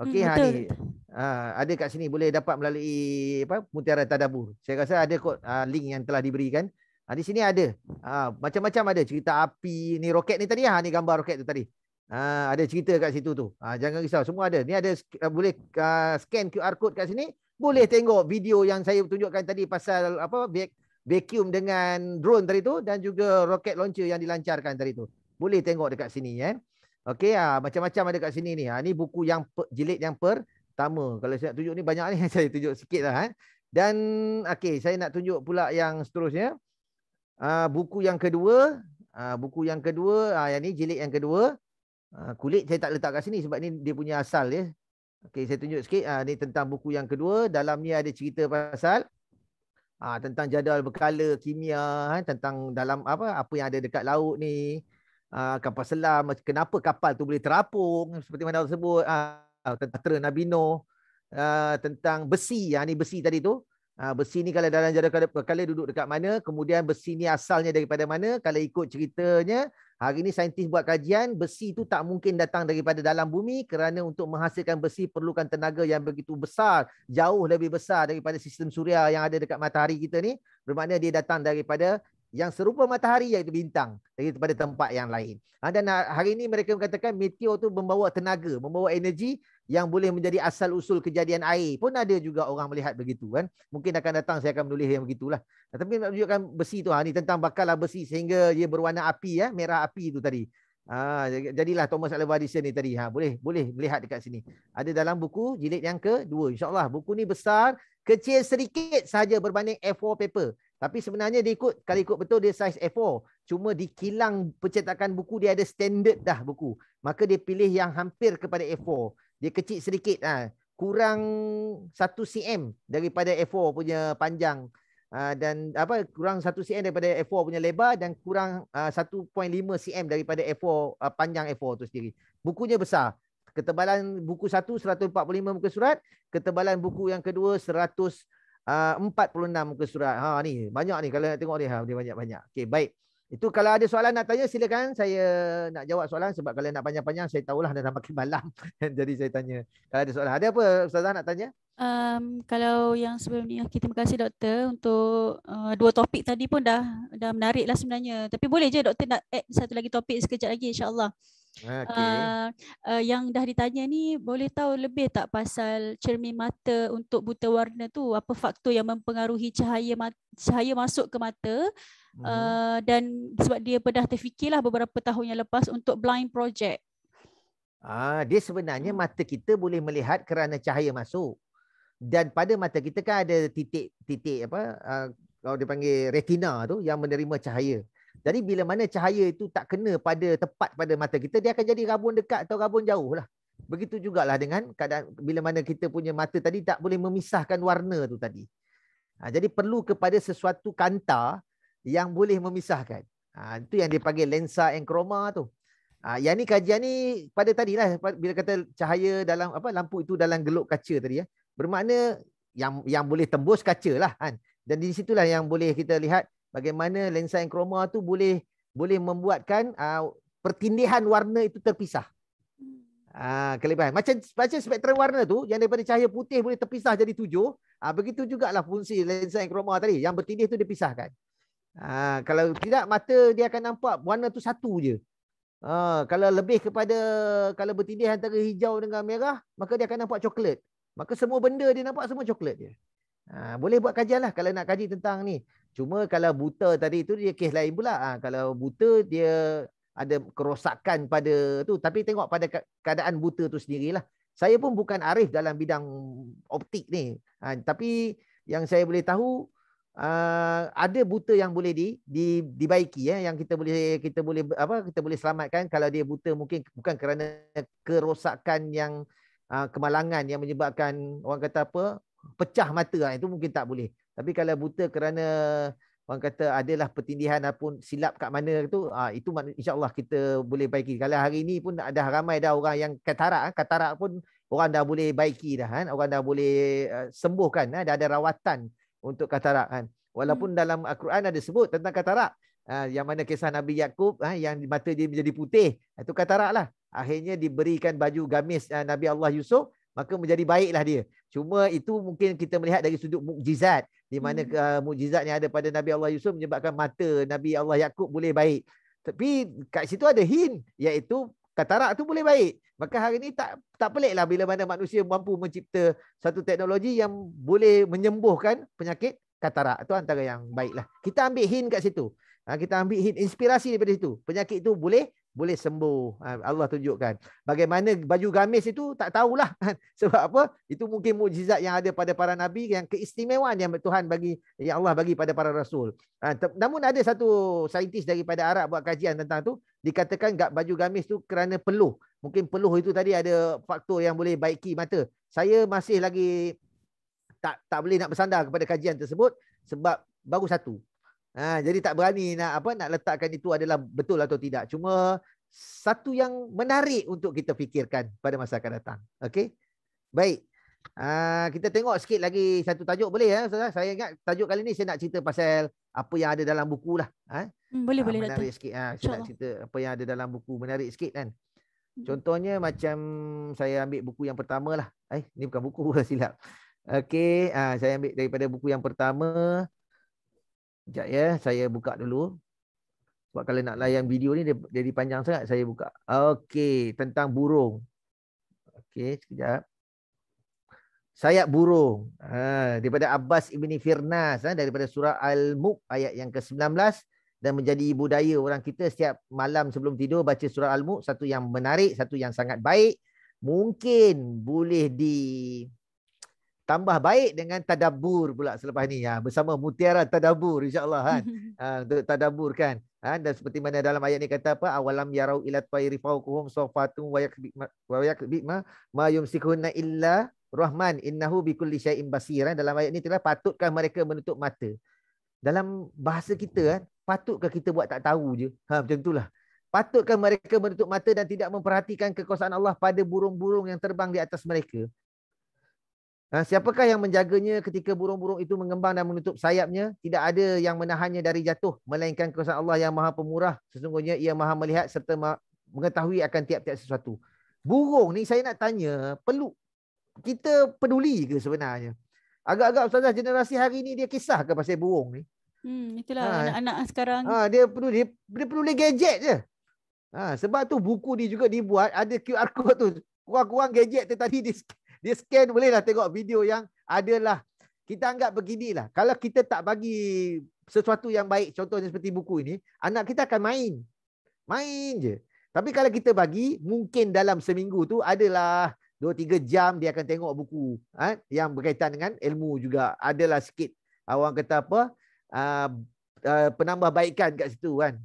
Okey hmm, ha Ha, ada kat sini boleh dapat melalui apa Mutiara Tadabur. Saya rasa ada kod ha, link yang telah diberikan. Ha, di sini ada. Ha, macam-macam ada cerita api ni roket ni tadi ha ni gambar roket tu tadi. Ha, ada cerita kat situ tu. Ha, jangan risau semua ada. Ni ada boleh uh, scan QR code kat sini boleh tengok video yang saya tunjukkan tadi pasal apa vacuum dengan drone tadi tu dan juga roket launcher yang dilancarkan tadi tu. Boleh tengok dekat sini ya. Eh? Okey ah macam-macam ada kat sini ni. Ha ni buku yang jilid yang pertama. Kalau saya nak tunjuk ni banyak ni *laughs* saya tunjuk sikitlah eh. Dan okey saya nak tunjuk pula yang seterusnya. Ah buku yang kedua, ah buku yang kedua, ah yang ni jilid yang kedua. Ah kulit saya tak letak kat sini sebab ni dia punya asal ya. Okey, saya tunjuk sikit. Ha, ni tentang buku yang kedua. Dalam ni ada cerita pasal ha, tentang jadual berkala kimia, ha, tentang dalam apa apa yang ada dekat laut ni. Ha, kapal selam, kenapa kapal tu boleh terapung seperti mana Allah sebut. Ha, tentang Nabi Noh. Uh, tentang besi yang ni besi tadi tu Ha, besi ni kalau dalam jarak kala duduk dekat mana, kemudian besi ni asalnya daripada mana, kalau ikut ceritanya, hari ni saintis buat kajian, besi tu tak mungkin datang daripada dalam bumi kerana untuk menghasilkan besi perlukan tenaga yang begitu besar, jauh lebih besar daripada sistem suria yang ada dekat matahari kita ni, bermakna dia datang daripada yang serupa matahari iaitu bintang daripada tempat yang lain. Ha, dan ha, hari ini mereka mengatakan meteor tu membawa tenaga, membawa energi yang boleh menjadi asal usul kejadian air pun ada juga orang melihat begitu kan mungkin akan datang saya akan menulis yang begitulah tetapi nak tunjukkan besi tu ha ni tentang bakal besi sehingga dia berwarna api ya merah api tu tadi ha jadilah Thomas Alva Edison ni tadi ha boleh boleh melihat dekat sini ada dalam buku jilid yang kedua insyaallah buku ni besar kecil sedikit saja berbanding A4 paper tapi sebenarnya dia ikut kalau ikut betul dia saiz A4 cuma di kilang percetakan buku dia ada standard dah buku maka dia pilih yang hampir kepada A4 dia kecil sedikit ah kurang 1 cm daripada F4 punya panjang ah, dan apa kurang 1 cm daripada F4 punya lebar dan kurang 1.5 ah, cm daripada F4 ah, panjang F4 tu sendiri bukunya besar ketebalan buku 1 145 muka surat ketebalan buku yang kedua 146 muka surat ha ni banyak ni kalau nak tengok ni ha dia banyak-banyak okey baik itu kalau ada soalan nak tanya silakan saya nak jawab soalan sebab kalau nak panjang-panjang saya tahulah dah makin malam *laughs* jadi saya tanya. Kalau ada soalan ada apa ustazah nak tanya? Um, kalau yang sebelum ni kita terima kasih doktor untuk uh, dua topik tadi pun dah dah menarik lah sebenarnya. Tapi boleh je doktor nak add satu lagi topik sekejap lagi insya-Allah. Okay. Uh, ah, uh, ah, yang dah ditanya ni boleh tahu lebih tak pasal cermin mata untuk buta warna tu apa faktor yang mempengaruhi cahaya ma- cahaya masuk ke mata uh, hmm. dan sebab dia pernah terfikirlah beberapa tahun yang lepas untuk blind project. Ah uh, dia sebenarnya hmm. mata kita boleh melihat kerana cahaya masuk. Dan pada mata kita kan ada titik-titik apa uh, kalau dipanggil retina tu yang menerima cahaya. Uh, jadi bila mana cahaya itu tak kena pada tepat pada mata kita, dia akan jadi rabun dekat atau rabun jauh lah. Begitu juga lah dengan keadaan bila mana kita punya mata tadi tak boleh memisahkan warna tu tadi. Ha, jadi perlu kepada sesuatu kanta yang boleh memisahkan. Ha, itu yang dipanggil lensa and chroma tu. Ha, yang ni kajian ni pada tadi lah bila kata cahaya dalam apa lampu itu dalam gelok kaca tadi ya. Bermakna yang yang boleh tembus kaca lah kan. Dan di situlah yang boleh kita lihat bagaimana lensa yang kroma tu boleh boleh membuatkan uh, pertindihan warna itu terpisah. Hmm. Ah uh, kelebihan macam macam spektrum warna tu yang daripada cahaya putih boleh terpisah jadi tujuh. Ah uh, begitu jugalah fungsi lensa yang kroma tadi yang bertindih tu dipisahkan. Ah uh, kalau tidak mata dia akan nampak warna tu satu je. uh, kalau lebih kepada kalau bertindih antara hijau dengan merah maka dia akan nampak coklat. Maka semua benda dia nampak semua coklat je. Ha, boleh buat kajian lah kalau nak kaji tentang ni. Cuma kalau buta tadi tu dia kes lain pula. Ha, kalau buta dia ada kerosakan pada tu. Tapi tengok pada keadaan buta tu sendirilah. Saya pun bukan arif dalam bidang optik ni. Ha, tapi yang saya boleh tahu uh, ada buta yang boleh di, di dibaiki ya eh, yang kita boleh kita boleh apa kita boleh selamatkan kalau dia buta mungkin bukan kerana kerosakan yang uh, kemalangan yang menyebabkan orang kata apa pecah mata itu mungkin tak boleh tapi kalau buta kerana orang kata adalah pertindihan ataupun silap kat mana tu, ah itu insya-Allah kita boleh baiki. Kalau hari ni pun ada ramai dah orang yang katarak, ah, katarak pun orang dah boleh baiki dah kan. Orang dah boleh ah, sembuhkan, dah ada rawatan untuk katarak kan. Walaupun hmm. dalam Al-Quran ada sebut tentang katarak. yang mana kisah Nabi Yakub yang mata dia menjadi putih, itu katarak lah. Akhirnya diberikan baju gamis Nabi Allah Yusuf maka menjadi baiklah dia. Cuma itu mungkin kita melihat dari sudut mukjizat di mana hmm. uh, mukjizat yang ada pada Nabi Allah Yusuf menyebabkan mata Nabi Allah Yakub boleh baik. Tapi kat situ ada hin iaitu katarak tu boleh baik. Maka hari ini tak tak peliklah bila mana manusia mampu mencipta satu teknologi yang boleh menyembuhkan penyakit katarak. Itu antara yang baiklah. Kita ambil hin kat situ. Ha, kita ambil hin inspirasi daripada situ. Penyakit itu boleh boleh sembuh. Ha, Allah tunjukkan. Bagaimana baju gamis itu tak tahulah. *laughs* Sebab apa? Itu mungkin mukjizat yang ada pada para nabi yang keistimewaan yang Tuhan bagi yang Allah bagi pada para rasul. Ha, namun ada satu saintis daripada Arab buat kajian tentang tu dikatakan gak baju gamis tu kerana peluh. Mungkin peluh itu tadi ada faktor yang boleh baiki mata. Saya masih lagi tak tak boleh nak bersandar kepada kajian tersebut sebab baru satu Ha, jadi tak berani nak apa nak letakkan itu adalah betul atau tidak. Cuma satu yang menarik untuk kita fikirkan pada masa akan datang. Okey. Baik. Ha, kita tengok sikit lagi satu tajuk boleh ya Ustazah? Saya ingat tajuk kali ni saya nak cerita pasal apa yang ada dalam buku lah. Ha? Hmm, boleh, ha, boleh. Menarik datang. sikit. Ha, saya Insya nak cerita apa yang ada dalam buku. Menarik sikit kan. Hmm. Contohnya macam saya ambil buku yang pertama lah. Eh, ni bukan buku lah *laughs* silap. Okay, ha, saya ambil daripada buku yang pertama. Sekejap ya, saya buka dulu. Sebab kalau nak layan video ni, dia, dia panjang sangat, saya buka. Okey, tentang burung. Okey, sekejap. Sayap burung. Ha, daripada Abbas Ibni Firnas, ha, daripada surah Al-Muq ayat yang ke-19. Dan menjadi budaya orang kita setiap malam sebelum tidur baca surah Al-Muq. Satu yang menarik, satu yang sangat baik. Mungkin boleh di tambah baik dengan tadabur pula selepas ni ya bersama mutiara tadabur insyaallah kan *laughs* ha, untuk tadabur kan ha, dan seperti mana dalam ayat ni kata apa awalam yarau ilat fayri fawquhum safatun wa yakbi ma yumsikuna illa rahman innahu bikulli syai'in basir dalam ayat ni telah patutkan mereka menutup mata dalam bahasa kita kan patutkah kita buat tak tahu je ha macam itulah Patutkah mereka menutup mata dan tidak memperhatikan kekuasaan Allah pada burung-burung yang terbang di atas mereka? siapakah yang menjaganya ketika burung-burung itu mengembang dan menutup sayapnya? Tidak ada yang menahannya dari jatuh. Melainkan kuasa Allah yang maha pemurah. Sesungguhnya ia maha melihat serta ma- mengetahui akan tiap-tiap sesuatu. Burung ni saya nak tanya, perlu kita peduli ke sebenarnya? Agak-agak Ustazah generasi hari ni dia kisah ke pasal burung ni? Hmm, itulah ha. anak-anak sekarang. Ha, dia perlu dia, dia perlu gadget je. Ha, sebab tu buku ni juga dibuat ada QR code tu. Kurang-kurang gadget tu tadi di dia scan bolehlah tengok video yang adalah kita anggap beginilah. Kalau kita tak bagi sesuatu yang baik contohnya seperti buku ini, anak kita akan main. Main je. Tapi kalau kita bagi mungkin dalam seminggu tu adalah 2 3 jam dia akan tengok buku ha? yang berkaitan dengan ilmu juga adalah sikit. Orang kata apa? Uh, ah, uh, ah, penambah baikkan kat situ kan.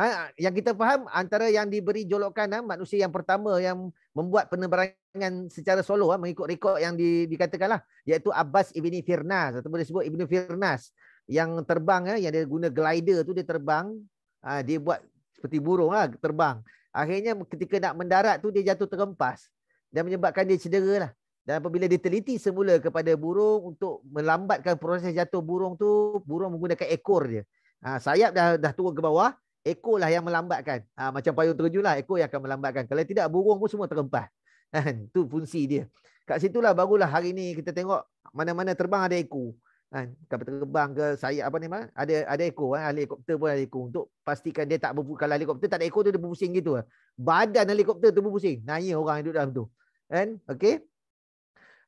Ha, yang kita faham antara yang diberi jolokan ha, manusia yang pertama yang membuat penerbangan secara solo ha, mengikut rekod yang di, dikatakanlah iaitu Abbas ibni Firnas atau disebut ibni Firnas yang terbang ha, yang dia guna glider tu dia terbang ha, dia buat seperti burung ha, terbang akhirnya ketika nak mendarat tu dia jatuh terempas dan menyebabkan dia cedera lah. dan apabila diteliti semula kepada burung untuk melambatkan proses jatuh burung tu burung menggunakan ekor dia ha, sayap dah dah turun ke bawah ekor lah yang melambatkan. Ha, macam payung terjun lah, ekor yang akan melambatkan. Kalau tidak, burung pun semua terempas. *laughs* Itu kan? ha, fungsi dia. Kat situlah barulah hari ni kita tengok mana-mana terbang ada ekor. Ha, kapal terbang ke sayap apa ni mah ada ada ekor eh. helikopter pun ada ekor untuk pastikan dia tak berpusing kalau helikopter tak ada ekor tu dia berpusing gitu eh. badan helikopter tu berpusing naya orang hidup dalam tu kan okay.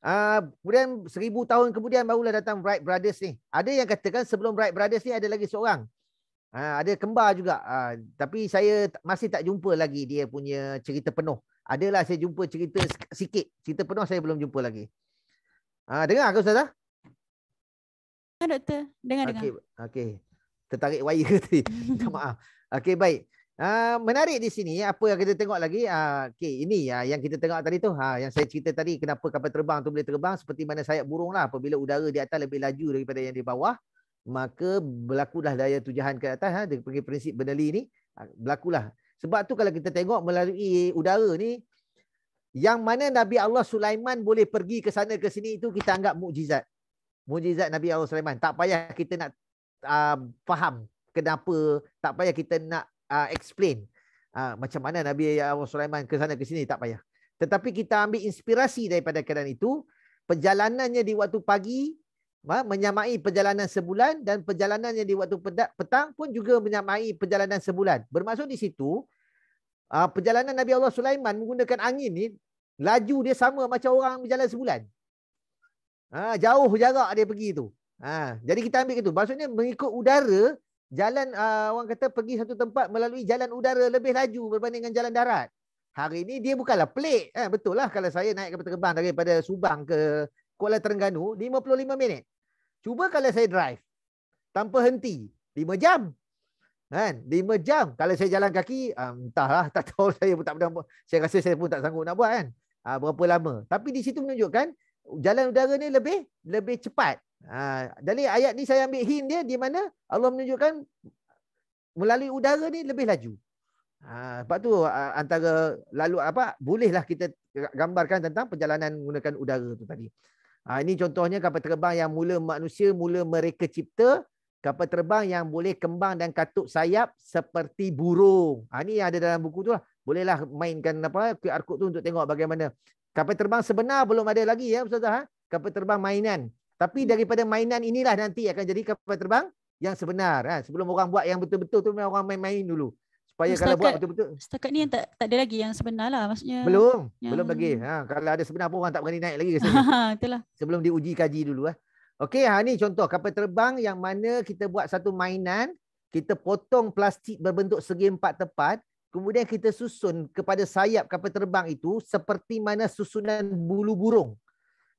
uh, ah, kemudian seribu tahun kemudian barulah datang Wright brothers ni ada yang katakan sebelum Wright brothers ni ada lagi seorang Ha, ada kembar juga. Ha, tapi saya masih tak jumpa lagi dia punya cerita penuh. Adalah saya jumpa cerita sikit. Cerita penuh saya belum jumpa lagi. Ha, dengar ke Ustazah? Ha, doktor. Dengar-dengar. Okey, okay. Tertarik wire ke tadi? Minta *laughs* maaf. Okay, baik. Ha, menarik di sini. Apa yang kita tengok lagi? Ha, okay, ini ha, yang kita tengok tadi tu. Ha, yang saya cerita tadi kenapa kapal terbang tu boleh terbang. Seperti mana sayap burung lah. Apabila udara di atas lebih laju daripada yang di bawah maka berlakulah daya tujahan ke atas ha dia pergi prinsip benali ni ha, berlakulah sebab tu kalau kita tengok melalui udara ni yang mana Nabi Allah Sulaiman boleh pergi ke sana ke sini itu kita anggap mukjizat mukjizat Nabi Allah Sulaiman tak payah kita nak uh, faham kenapa tak payah kita nak uh, explain uh, macam mana Nabi Allah Sulaiman ke sana ke sini tak payah tetapi kita ambil inspirasi daripada keadaan itu perjalanannya di waktu pagi Ha, menyamai perjalanan sebulan dan perjalanan yang di waktu petang pun juga menyamai perjalanan sebulan. Bermaksud di situ, ha, perjalanan Nabi Allah Sulaiman menggunakan angin ni, laju dia sama macam orang berjalan sebulan. Ha, jauh jarak dia pergi tu. Jadi kita ambil itu. Maksudnya mengikut udara, jalan orang kata pergi satu tempat melalui jalan udara lebih laju berbanding dengan jalan darat. Hari ini dia bukanlah pelik. Eh, betul lah kalau saya naik kapal terbang daripada Subang ke Kuala Terengganu 55 minit. Cuba kalau saya drive tanpa henti 5 jam. Kan? 5 jam. Kalau saya jalan kaki, ah, entahlah *laughs* tak tahu saya pun tak pernah saya rasa saya pun tak sanggup nak buat kan. Ah, berapa lama. Tapi di situ menunjukkan jalan udara ni lebih lebih cepat. Ah, dari ayat ni saya ambil hint dia di mana Allah menunjukkan melalui udara ni lebih laju. sebab tu antara lalu apa bolehlah kita gambarkan tentang perjalanan menggunakan udara tu tadi. Ha, ini contohnya kapal terbang yang mula manusia, mula mereka cipta. Kapal terbang yang boleh kembang dan katuk sayap seperti burung. Ha, ini yang ada dalam buku tu lah. Bolehlah mainkan apa QR code tu untuk tengok bagaimana. Kapal terbang sebenar belum ada lagi ya Ustazah. Ha? Kapal terbang mainan. Tapi hmm. daripada mainan inilah nanti akan jadi kapal terbang yang sebenar. Ha? Sebelum orang buat yang betul-betul tu memang orang main-main dulu supaya setakat, kalau buat betul-betul setakat ni yang tak tak ada lagi yang sebenar lah maksudnya belum yang... belum lagi ha kalau ada sebenar pun orang tak berani naik lagi ha *laughs* itulah sebelum diuji kaji dulu eh okey ha ni contoh kapal terbang yang mana kita buat satu mainan kita potong plastik berbentuk segi empat tepat kemudian kita susun kepada sayap kapal terbang itu seperti mana susunan bulu burung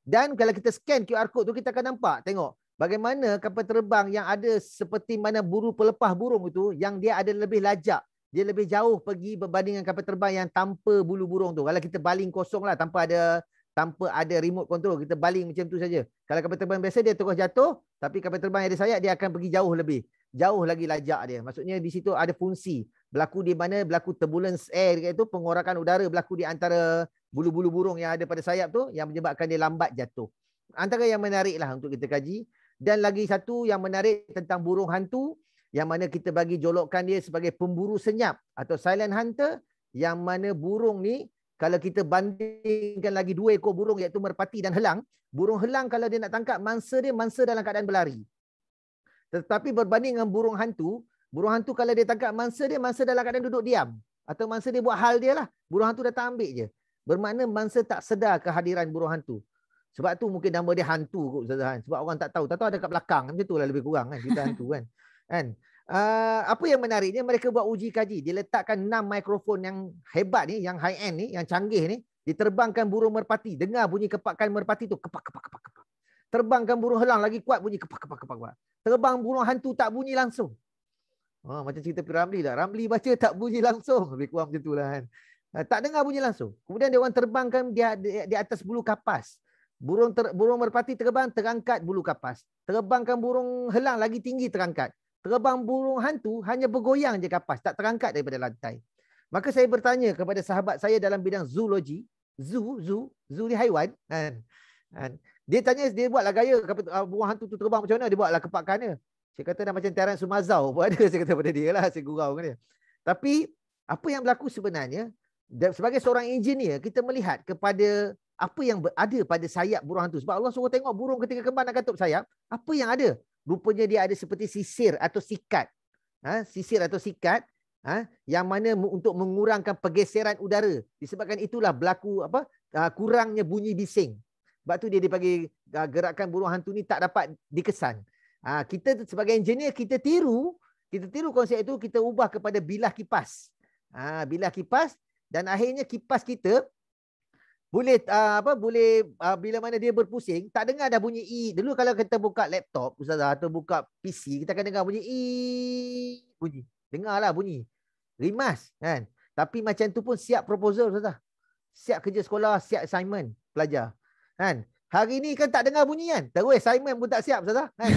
dan kalau kita scan QR code tu kita akan nampak tengok Bagaimana kapal terbang yang ada seperti mana buru pelepah burung itu yang dia ada lebih lajak dia lebih jauh pergi berbanding dengan kapal terbang yang tanpa bulu burung tu. Kalau kita baling kosong lah tanpa ada tanpa ada remote control. Kita baling macam tu saja. Kalau kapal terbang biasa dia terus jatuh. Tapi kapal terbang yang ada sayap dia akan pergi jauh lebih. Jauh lagi lajak dia. Maksudnya di situ ada fungsi. Berlaku di mana berlaku turbulence air dekat itu. Pengorakan udara berlaku di antara bulu-bulu burung yang ada pada sayap tu. Yang menyebabkan dia lambat jatuh. Antara yang menarik lah untuk kita kaji. Dan lagi satu yang menarik tentang burung hantu yang mana kita bagi jolokkan dia sebagai pemburu senyap atau silent hunter yang mana burung ni kalau kita bandingkan lagi dua ekor burung iaitu merpati dan helang, burung helang kalau dia nak tangkap mangsa dia mangsa dalam keadaan berlari. Tetapi berbanding dengan burung hantu, burung hantu kalau dia tangkap mangsa dia mangsa dalam keadaan duduk diam atau mangsa dia buat hal dia lah. Burung hantu datang ambil je. Bermakna mangsa tak sedar kehadiran burung hantu. Sebab tu mungkin nama dia hantu kot Ustaz Sebab orang tak tahu. Tak tahu ada kat belakang. Macam tu lah lebih kurang kan. Kita hantu kan kan uh, apa yang menarik menariknya mereka buat uji kaji diletakkan enam mikrofon yang hebat ni yang high end ni yang canggih ni diterbangkan burung merpati dengar bunyi kepakan merpati tu kepak kepak kepak kepak terbangkan burung helang lagi kuat bunyi kepak kepak kepak kepak terbang burung hantu tak bunyi langsung Oh, macam cerita P. Ramli lah. Ramli baca tak bunyi langsung. Lebih kurang macam lah kan. Ah, tak dengar bunyi langsung. Kemudian dia orang terbangkan di, di, di atas bulu kapas. Burung ter, burung merpati terbang, terangkat bulu kapas. Terbangkan burung helang lagi tinggi terangkat. Terbang burung hantu hanya bergoyang je kapas. Tak terangkat daripada lantai. Maka saya bertanya kepada sahabat saya dalam bidang zoologi. Zoo, zoo. Zoo ni haiwan. Kan? Kan? Dia tanya, dia buatlah gaya. Ah, burung hantu tu terbang macam mana? Dia buatlah kepakkan dia. Saya kata dah macam Terence Sumazau pun ada. *laughs* Saya kata pada dia lah. Saya gurau dengan dia. Tapi apa yang berlaku sebenarnya. Sebagai seorang engineer, kita melihat kepada apa yang ada pada sayap burung hantu. Sebab Allah suruh tengok burung ketika kembang nak katup sayap. Apa yang ada? rupanya dia ada seperti sisir atau sikat. Ha? Sisir atau sikat ha? yang mana untuk mengurangkan pergeseran udara. Disebabkan itulah berlaku apa ha, kurangnya bunyi bising. Sebab tu dia dipanggil ha, gerakan burung hantu ni tak dapat dikesan. Ha? Kita sebagai engineer, kita tiru. Kita tiru konsep itu, kita ubah kepada bilah kipas. Ha? Bilah kipas dan akhirnya kipas kita boleh uh, apa boleh uh, bila mana dia berpusing tak dengar dah bunyi i dulu kalau kita buka laptop ustazah atau buka PC kita akan dengar bunyi i bunyi dengarlah bunyi rimas kan tapi macam tu pun siap proposal ustazah siap kerja sekolah siap assignment pelajar kan hari ni kan tak dengar bunyi kan terus assignment pun tak siap ustazah kan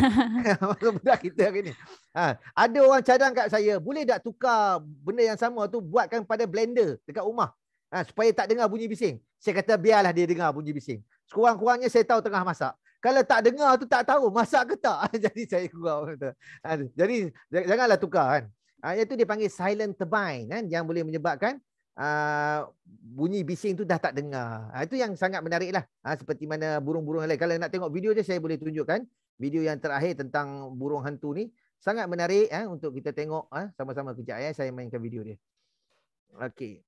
*laughs* *laughs* budak kita hari ni ha. ada orang cadang kat saya boleh tak tukar benda yang sama tu buatkan pada blender dekat rumah ha. supaya tak dengar bunyi bising saya kata biarlah dia dengar bunyi bising. Sekurang-kurangnya saya tahu tengah masak. Kalau tak dengar tu tak tahu masak ke tak. *laughs* Jadi saya kurang. Jadi janganlah tukar kan. Ah iaitu dipanggil silent turbine kan yang boleh menyebabkan Uh, bunyi bising tu dah tak dengar uh, Itu yang sangat menariklah. lah uh, Seperti mana burung-burung lain Kalau nak tengok video dia saya boleh tunjukkan Video yang terakhir tentang burung hantu ni Sangat menarik uh, untuk kita tengok Sama-sama uh, kejap ya saya mainkan video dia Okay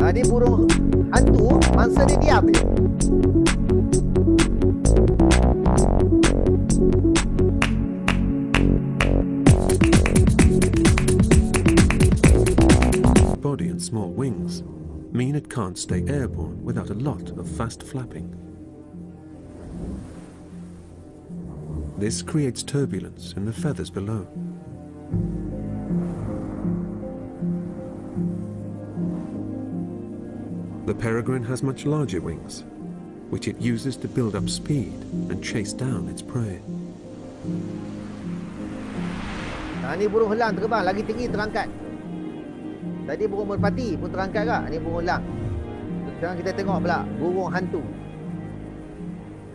Ha, dia burung hantu, mangsa dia diam je. Body and small wings mean it can't stay airborne without a lot of fast flapping. This creates turbulence in the feathers below. The peregrine has much larger wings, which it uses to build up speed and chase down its prey. Nah, ni burung helang terbang lagi tinggi terangkat. Tadi burung merpati pun terangkat kah? Ni burung helang. Sekarang kita tengok pula burung hantu.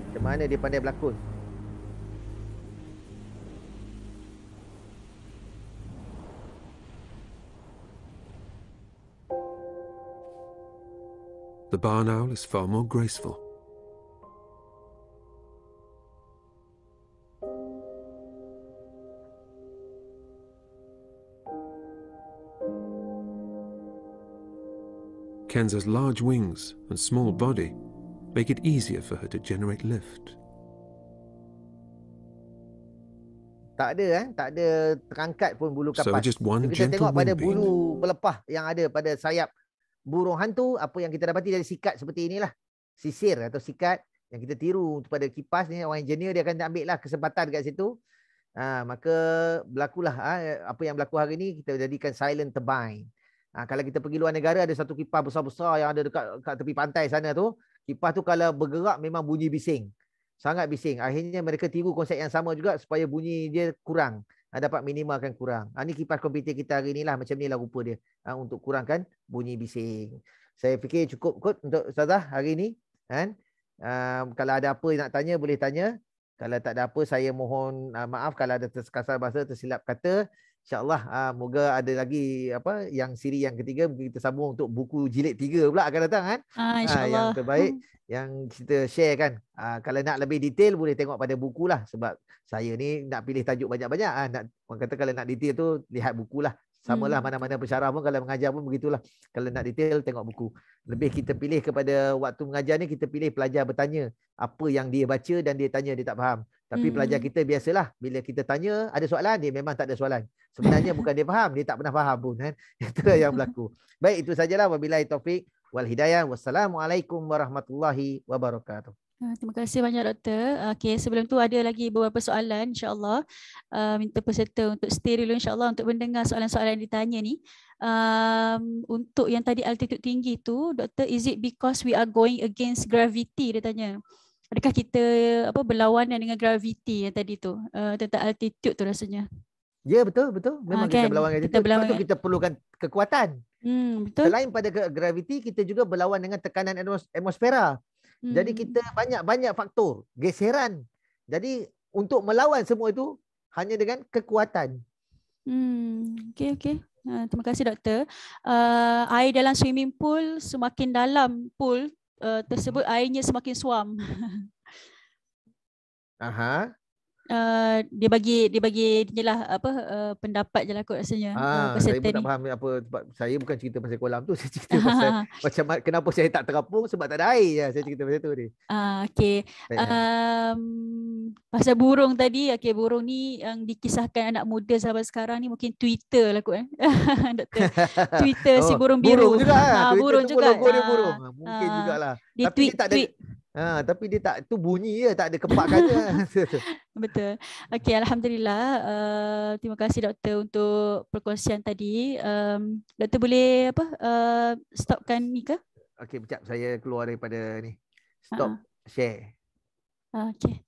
Macam mana dia pandai berlakon? the barn owl is far more graceful. Kenza's large wings and small body make it easier for her to generate lift. Tak ada eh, tak ada terangkat pun bulu kapas. So just one Kita gentle tengok pada wing. bulu pelepah yang ada pada sayap burung hantu apa yang kita dapati dari sikat seperti inilah sisir atau sikat yang kita tiru kepada kipas ni orang engineer dia akan ambil lah kesempatan dekat situ ha, maka berlakulah ha, apa yang berlaku hari ni kita jadikan silent turbine ha, kalau kita pergi luar negara ada satu kipas besar-besar yang ada dekat, dekat tepi pantai sana tu kipas tu kalau bergerak memang bunyi bising sangat bising akhirnya mereka tiru konsep yang sama juga supaya bunyi dia kurang ha, dapat minimalkan kurang. Ha, ah, ini kipas komputer kita hari ni lah macam ni inilah rupa dia ha, untuk kurangkan bunyi bising. Saya fikir cukup kot untuk Ustazah hari ni. Ha, kalau ada apa nak tanya boleh tanya. Kalau tak ada apa saya mohon ha, maaf kalau ada terkasar bahasa tersilap kata. InsyaAllah uh, moga ada lagi apa yang siri yang ketiga mungkin kita sambung untuk buku jilid tiga pula akan datang kan. Ah, ah, insyaallah uh, yang terbaik hmm. yang kita share kan. Uh, kalau nak lebih detail boleh tengok pada buku lah. Sebab saya ni nak pilih tajuk banyak-banyak. Uh, nak, orang kata kalau nak detail tu lihat buku lah. Sama lah hmm. mana-mana pensyarah pun kalau mengajar pun begitulah. Kalau nak detail tengok buku. Lebih kita pilih kepada waktu mengajar ni kita pilih pelajar bertanya. Apa yang dia baca dan dia tanya dia tak faham. Tapi hmm. pelajar kita biasalah. Bila kita tanya ada soalan dia memang tak ada soalan. Sebenarnya bukan dia faham, dia tak pernah faham pun kan. *laughs* Itu yang berlaku. Baik, itu sajalah wabillahi taufik wal hidayah. Wassalamualaikum warahmatullahi wabarakatuh. Ah, terima kasih banyak doktor. Ah, okey, sebelum tu ada lagi beberapa soalan insya-Allah. Uh, minta peserta untuk stay dulu insya-Allah untuk mendengar soalan-soalan yang ditanya ni. Um, untuk yang tadi altitude tinggi tu, doktor is it because we are going against gravity dia tanya. Adakah kita apa berlawanan dengan gravity yang tadi tu? Uh, tentang altitude tu rasanya. Ya yeah, betul betul memang okay. Ah, kita kan? berlawan dengan kita berlawan. kita perlukan kekuatan. Hmm betul. Selain pada graviti kita juga berlawan dengan tekanan atmosfera. Hmm. Jadi kita banyak-banyak faktor geseran. Jadi untuk melawan semua itu hanya dengan kekuatan. Hmm okay. okey. Uh, terima kasih doktor. Uh, air dalam swimming pool semakin dalam pool uh, tersebut airnya semakin suam. *laughs* Aha. Eh, dia bagi dia bagi inilah apa uh, pendapat je lah kot rasanya ha, saya pun tak faham apa sebab saya bukan cerita pasal kolam tu *laughs* saya cerita *laughs* pasal ha. macam kenapa saya tak terapung sebab tak ada air ya. saya cerita pasal tu ni ha, okey um, pasal burung tadi okey burung ni yang dikisahkan anak muda zaman sekarang ni mungkin Twitter lah kot eh *laughs* doktor Twitter oh, si burung biru ah, burung juga ha, burung juga logo ha, dia burung mungkin ha, jugalah dia tapi tweet, dia tak ada tweet. Ha, tapi dia tak tu bunyi je tak ada kepak kata. *laughs* Betul. Okey alhamdulillah uh, terima kasih doktor untuk perkongsian tadi. Um, doktor boleh apa uh, stopkan ni ke? Okey kejap saya keluar daripada ni. Stop uh-huh. share. Uh, Okey.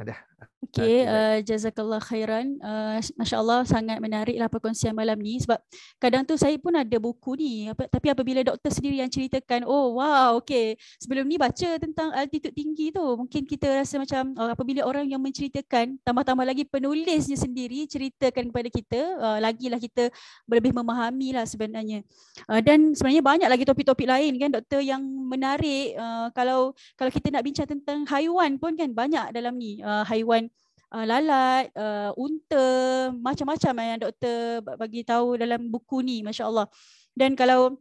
Ada. Ha, Okay, uh, eh, jazakallah khairan. Uh, eh, Masya Allah sangat menariklah perkongsian malam ni sebab kadang tu saya pun ada buku ni tapi apabila doktor sendiri yang ceritakan oh wow okay sebelum ni baca tentang altitude tinggi tu mungkin kita rasa macam uh, apabila orang yang menceritakan tambah-tambah lagi penulisnya sendiri ceritakan kepada kita uh, lagilah kita lebih memahami lah sebenarnya uh, dan sebenarnya banyak lagi topik-topik lain kan doktor yang menarik uh, kalau kalau kita nak bincang tentang haiwan pun kan banyak dalam ni uh, haiwan haiwan uh, lalat, uh, unta, macam-macam eh, yang doktor bagi tahu dalam buku ni, masya-Allah. Dan kalau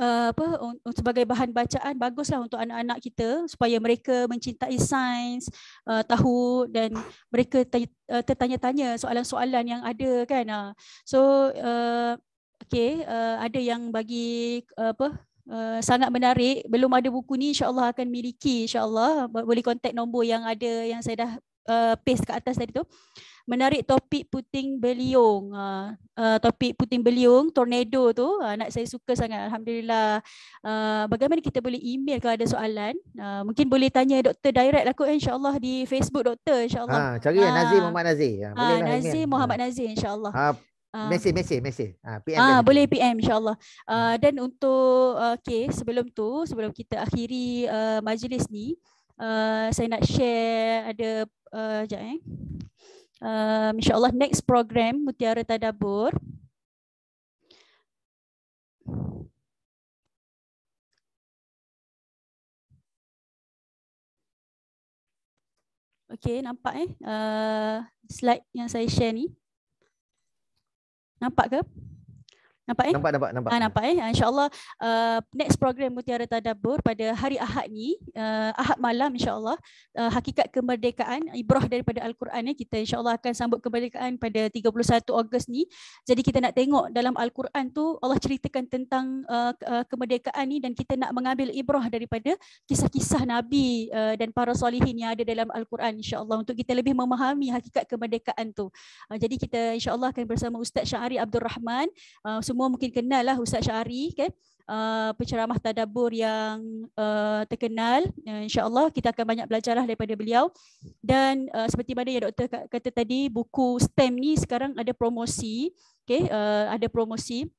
uh, apa un- sebagai bahan bacaan baguslah untuk anak-anak kita supaya mereka mencintai sains, uh, tahu dan mereka t- uh, tertanya-tanya soalan-soalan yang ada kan. Uh. So uh, okay, uh, ada yang bagi uh, apa Uh, sangat menarik belum ada buku ni insyaallah akan miliki insyaallah boleh kontak nombor yang ada yang saya dah uh, paste kat atas tadi tu menarik topik puting beliung uh, uh, topik puting beliung tornado tu uh, anak uh, saya suka sangat alhamdulillah uh, bagaimana kita boleh email kalau ada soalan uh, mungkin boleh tanya doktor direct lah kot insyaallah di Facebook doktor insyaallah ha cari uh, Nazir ah. Muhammad Nazir ha, boleh ah, lah Nazir email. Muhammad ha. Nazir insyaallah ha ah. mesej uh, mesej mesej ha PM ah uh, boleh PM insyaallah uh, dan untuk uh, okey sebelum tu sebelum kita akhiri uh, majlis ni uh, saya nak share ada uh, jap eh. Um, InsyaAllah next program Mutiara Tadabur. Okay, nampak eh uh, slide yang saya share ni. Nampak ke? Nampak eh? Nampak, nampak, nampak. Ah, nampak eh? InsyaAllah uh, next program Mutiara Tadabur pada hari Ahad ni, uh, Ahad malam insyaAllah, uh, hakikat kemerdekaan, ibrah daripada Al-Quran ni, eh, kita insyaAllah akan sambut kemerdekaan pada 31 Ogos ni. Jadi kita nak tengok dalam Al-Quran tu, Allah ceritakan tentang uh, uh, kemerdekaan ni dan kita nak mengambil ibrah daripada kisah-kisah Nabi uh, dan para solihin yang ada dalam Al-Quran insyaAllah untuk kita lebih memahami hakikat kemerdekaan tu. Uh, jadi kita insyaAllah akan bersama Ustaz Syahari Abdul Rahman, uh, semua mungkin kenal lah Ustaz Syari kan okay? uh, penceramah tadabbur yang uh, terkenal uh, insyaallah kita akan banyak belajarlah daripada beliau dan uh, seperti mana yang doktor kata tadi buku STEM ni sekarang ada promosi okey uh, ada promosi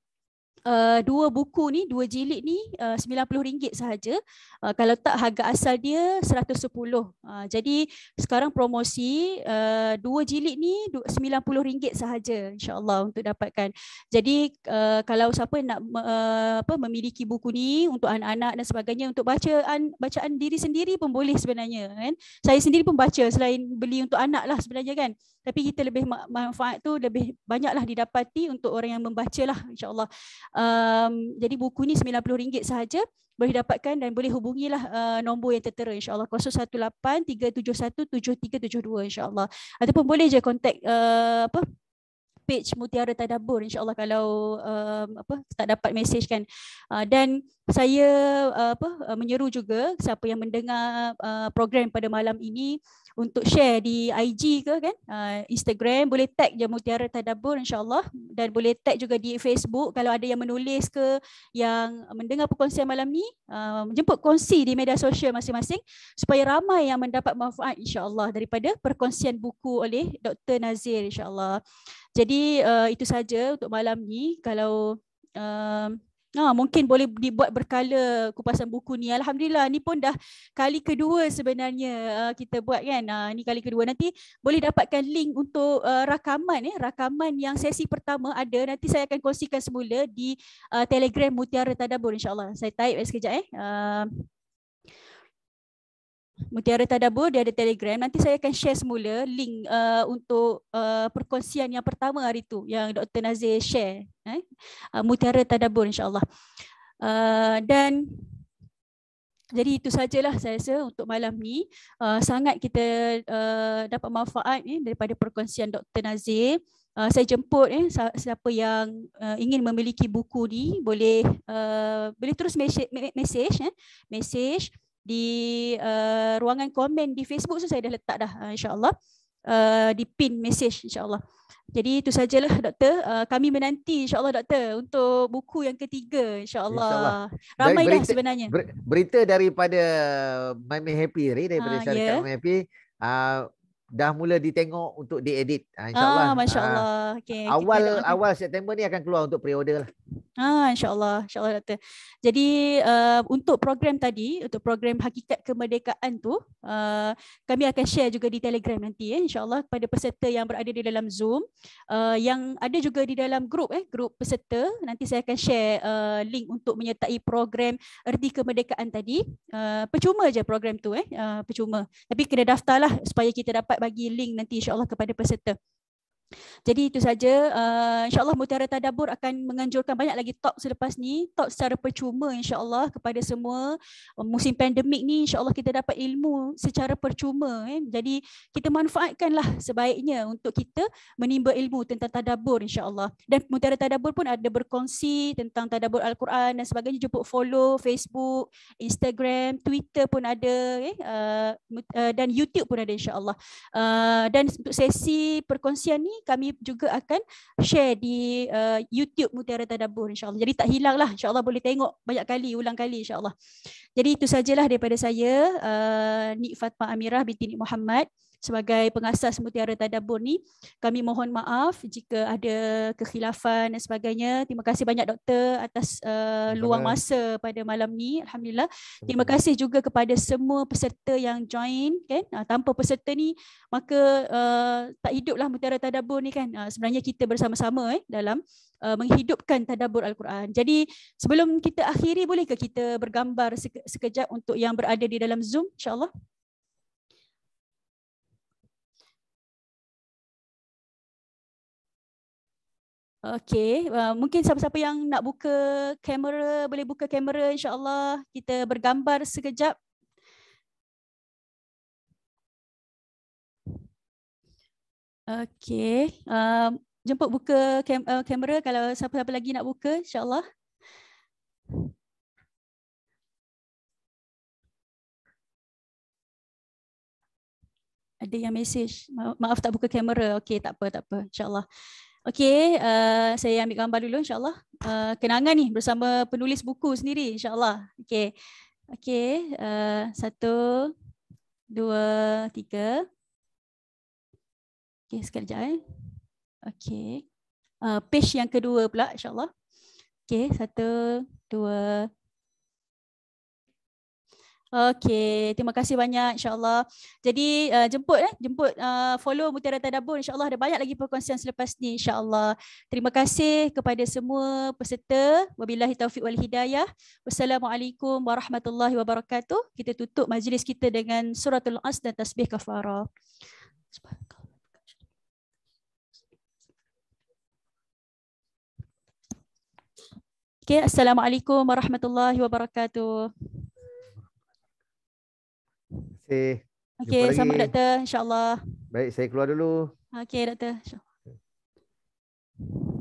uh, dua buku ni, dua jilid ni uh, RM90 sahaja. Uh, kalau tak harga asal dia RM110. Uh, jadi sekarang promosi uh, dua jilid ni RM90 sahaja insyaAllah untuk dapatkan. Jadi uh, kalau siapa nak uh, apa, memiliki buku ni untuk anak-anak dan sebagainya untuk bacaan, bacaan diri sendiri pun boleh sebenarnya. Kan? Saya sendiri pun baca selain beli untuk anak lah sebenarnya kan tapi kita lebih manfaat tu lebih banyaklah didapati untuk orang yang membacalah insyaallah um, jadi buku ni RM90 sahaja boleh dapatkan dan boleh hubungilah uh, nombor yang tertera insyaallah 018 371 7372 insyaallah ataupun boleh je kontak uh, apa page Mutiara Tadabur insyaallah kalau um, apa tak dapat message kan uh, dan saya uh, apa ah, menyeru juga siapa yang mendengar uh, program pada malam ini untuk share di IG ke kan uh, Instagram boleh tag je Mutiara Tadabur insyaallah dan boleh tag juga di Facebook kalau ada yang menulis ke yang mendengar perkongsian malam ni uh, jemput kongsi di media sosial masing-masing supaya ramai yang mendapat manfaat insyaallah daripada perkongsian buku oleh Dr Nazir insyaallah. Jadi uh, itu saja untuk malam ni. Kalau uh, uh, mungkin boleh dibuat berkala kupasan buku ni. Alhamdulillah ni pun dah kali kedua sebenarnya uh, kita buat kan. Uh, ni kali kedua nanti boleh dapatkan link untuk uh, rakaman eh rakaman yang sesi pertama ada nanti saya akan kongsikan semula di uh, Telegram Mutiara Tadabur Insyaallah. Saya type sekejap eh. Uh, Mutiara Tadabur dia ada Telegram. Nanti saya akan share semula link uh, untuk uh, perkongsian yang pertama hari tu yang Dr. Nazir share. Eh? Uh, Mutiara Tadabur insyaAllah. Uh, dan jadi itu sajalah saya rasa untuk malam ni uh, sangat kita uh, dapat manfaat eh, daripada perkongsian Dr. Nazir. Uh, saya jemput eh, siapa yang uh, ingin memiliki buku ni boleh uh, boleh terus message message eh, message di uh, ruangan komen di Facebook tu saya dah letak dah uh, insyaallah uh, di pin message insyaallah. Jadi itu sajalah doktor. Uh, kami menanti insyaallah doktor untuk buku yang ketiga insyaallah. Insya Ramai dah sebenarnya. Berita daripada Mami Happy ni daripada ha, ah, syarikat yeah. Mami Happy uh, dah mula ditengok untuk diedit. Ah insyaallah. Ah masyaallah. Ah. Okey. Awal kita awal September ni akan keluar untuk pre-order lah. Ah insyaallah, insyaallah doktor. Jadi uh, untuk program tadi, untuk program hakikat kemerdekaan tu, uh, kami akan share juga di Telegram nanti eh insyaallah kepada peserta yang berada di dalam Zoom, uh, yang ada juga di dalam grup eh, grup peserta, nanti saya akan share uh, link untuk menyertai program erti kemerdekaan tadi. Uh, percuma je program tu eh, uh, percuma. Tapi kena daftarlah supaya kita dapat bagi link nanti insyaAllah kepada peserta. Jadi itu saja. Uh, InsyaAllah Mutiara Tadabur akan menganjurkan banyak lagi talk selepas ni. Talk secara percuma insyaAllah kepada semua. Uh, musim pandemik ni insyaAllah kita dapat ilmu secara percuma. Eh. Jadi kita manfaatkanlah sebaiknya untuk kita menimba ilmu tentang Tadabur insyaAllah. Dan Mutiara Tadabur pun ada berkongsi tentang Tadabur Al-Quran dan sebagainya. Jumpa follow Facebook, Instagram, Twitter pun ada. Eh. Uh, uh, dan YouTube pun ada insyaAllah. Uh, dan untuk sesi perkongsian ni kami juga akan share di uh, YouTube Mutiara Tadabbur, Insya Allah. Jadi tak hilanglah, Insya Allah boleh tengok banyak kali ulang kali Insya Allah. Jadi itu sajalah daripada saya uh, Nik Fatma Amirah binti Nik Muhammad sebagai pengasas Mutiara Tadabbur ni kami mohon maaf jika ada kekhilafan dan sebagainya terima kasih banyak doktor atas uh, luang masa pada malam ni alhamdulillah terima kasih juga kepada semua peserta yang join kan uh, tanpa peserta ni maka uh, tak hiduplah Mutiara Tadabbur ni kan uh, sebenarnya kita bersama-sama eh dalam uh, menghidupkan Tadabbur al-Quran jadi sebelum kita akhiri boleh ke kita bergambar sekejap untuk yang berada di dalam Zoom insyaallah Okey, uh, mungkin siapa-siapa yang nak buka kamera boleh buka kamera insya-Allah kita bergambar sekejap. Okey, uh, jemput buka kam uh, kamera kalau siapa-siapa lagi nak buka insya-Allah. Ada yang message. Ma maaf tak buka kamera. Okey, tak apa, tak apa. Insya-Allah. Okey, uh, saya ambil gambar dulu insyaAllah. Uh, kenangan ni bersama penulis buku sendiri insyaAllah. Okey, okay, uh, eh, satu, dua, tiga. Okey, sekejap. Eh. Okey, uh, page yang kedua pula insyaAllah. Okey, satu, dua, Okay, terima kasih banyak insyaAllah. Jadi uh, jemput eh, jemput uh, eh, follow Mutiara Tadabur insyaAllah ada banyak lagi perkongsian selepas ni insyaAllah. Terima kasih kepada semua peserta. Wabilahi taufiq wal hidayah. Wassalamualaikum warahmatullahi wabarakatuh. Kita tutup majlis kita dengan suratul as dan tasbih kafarah. Okay, Assalamualaikum warahmatullahi wabarakatuh kasih. Okey, sama doktor. InsyaAllah. Baik, saya keluar dulu. Okey, doktor. InsyaAllah.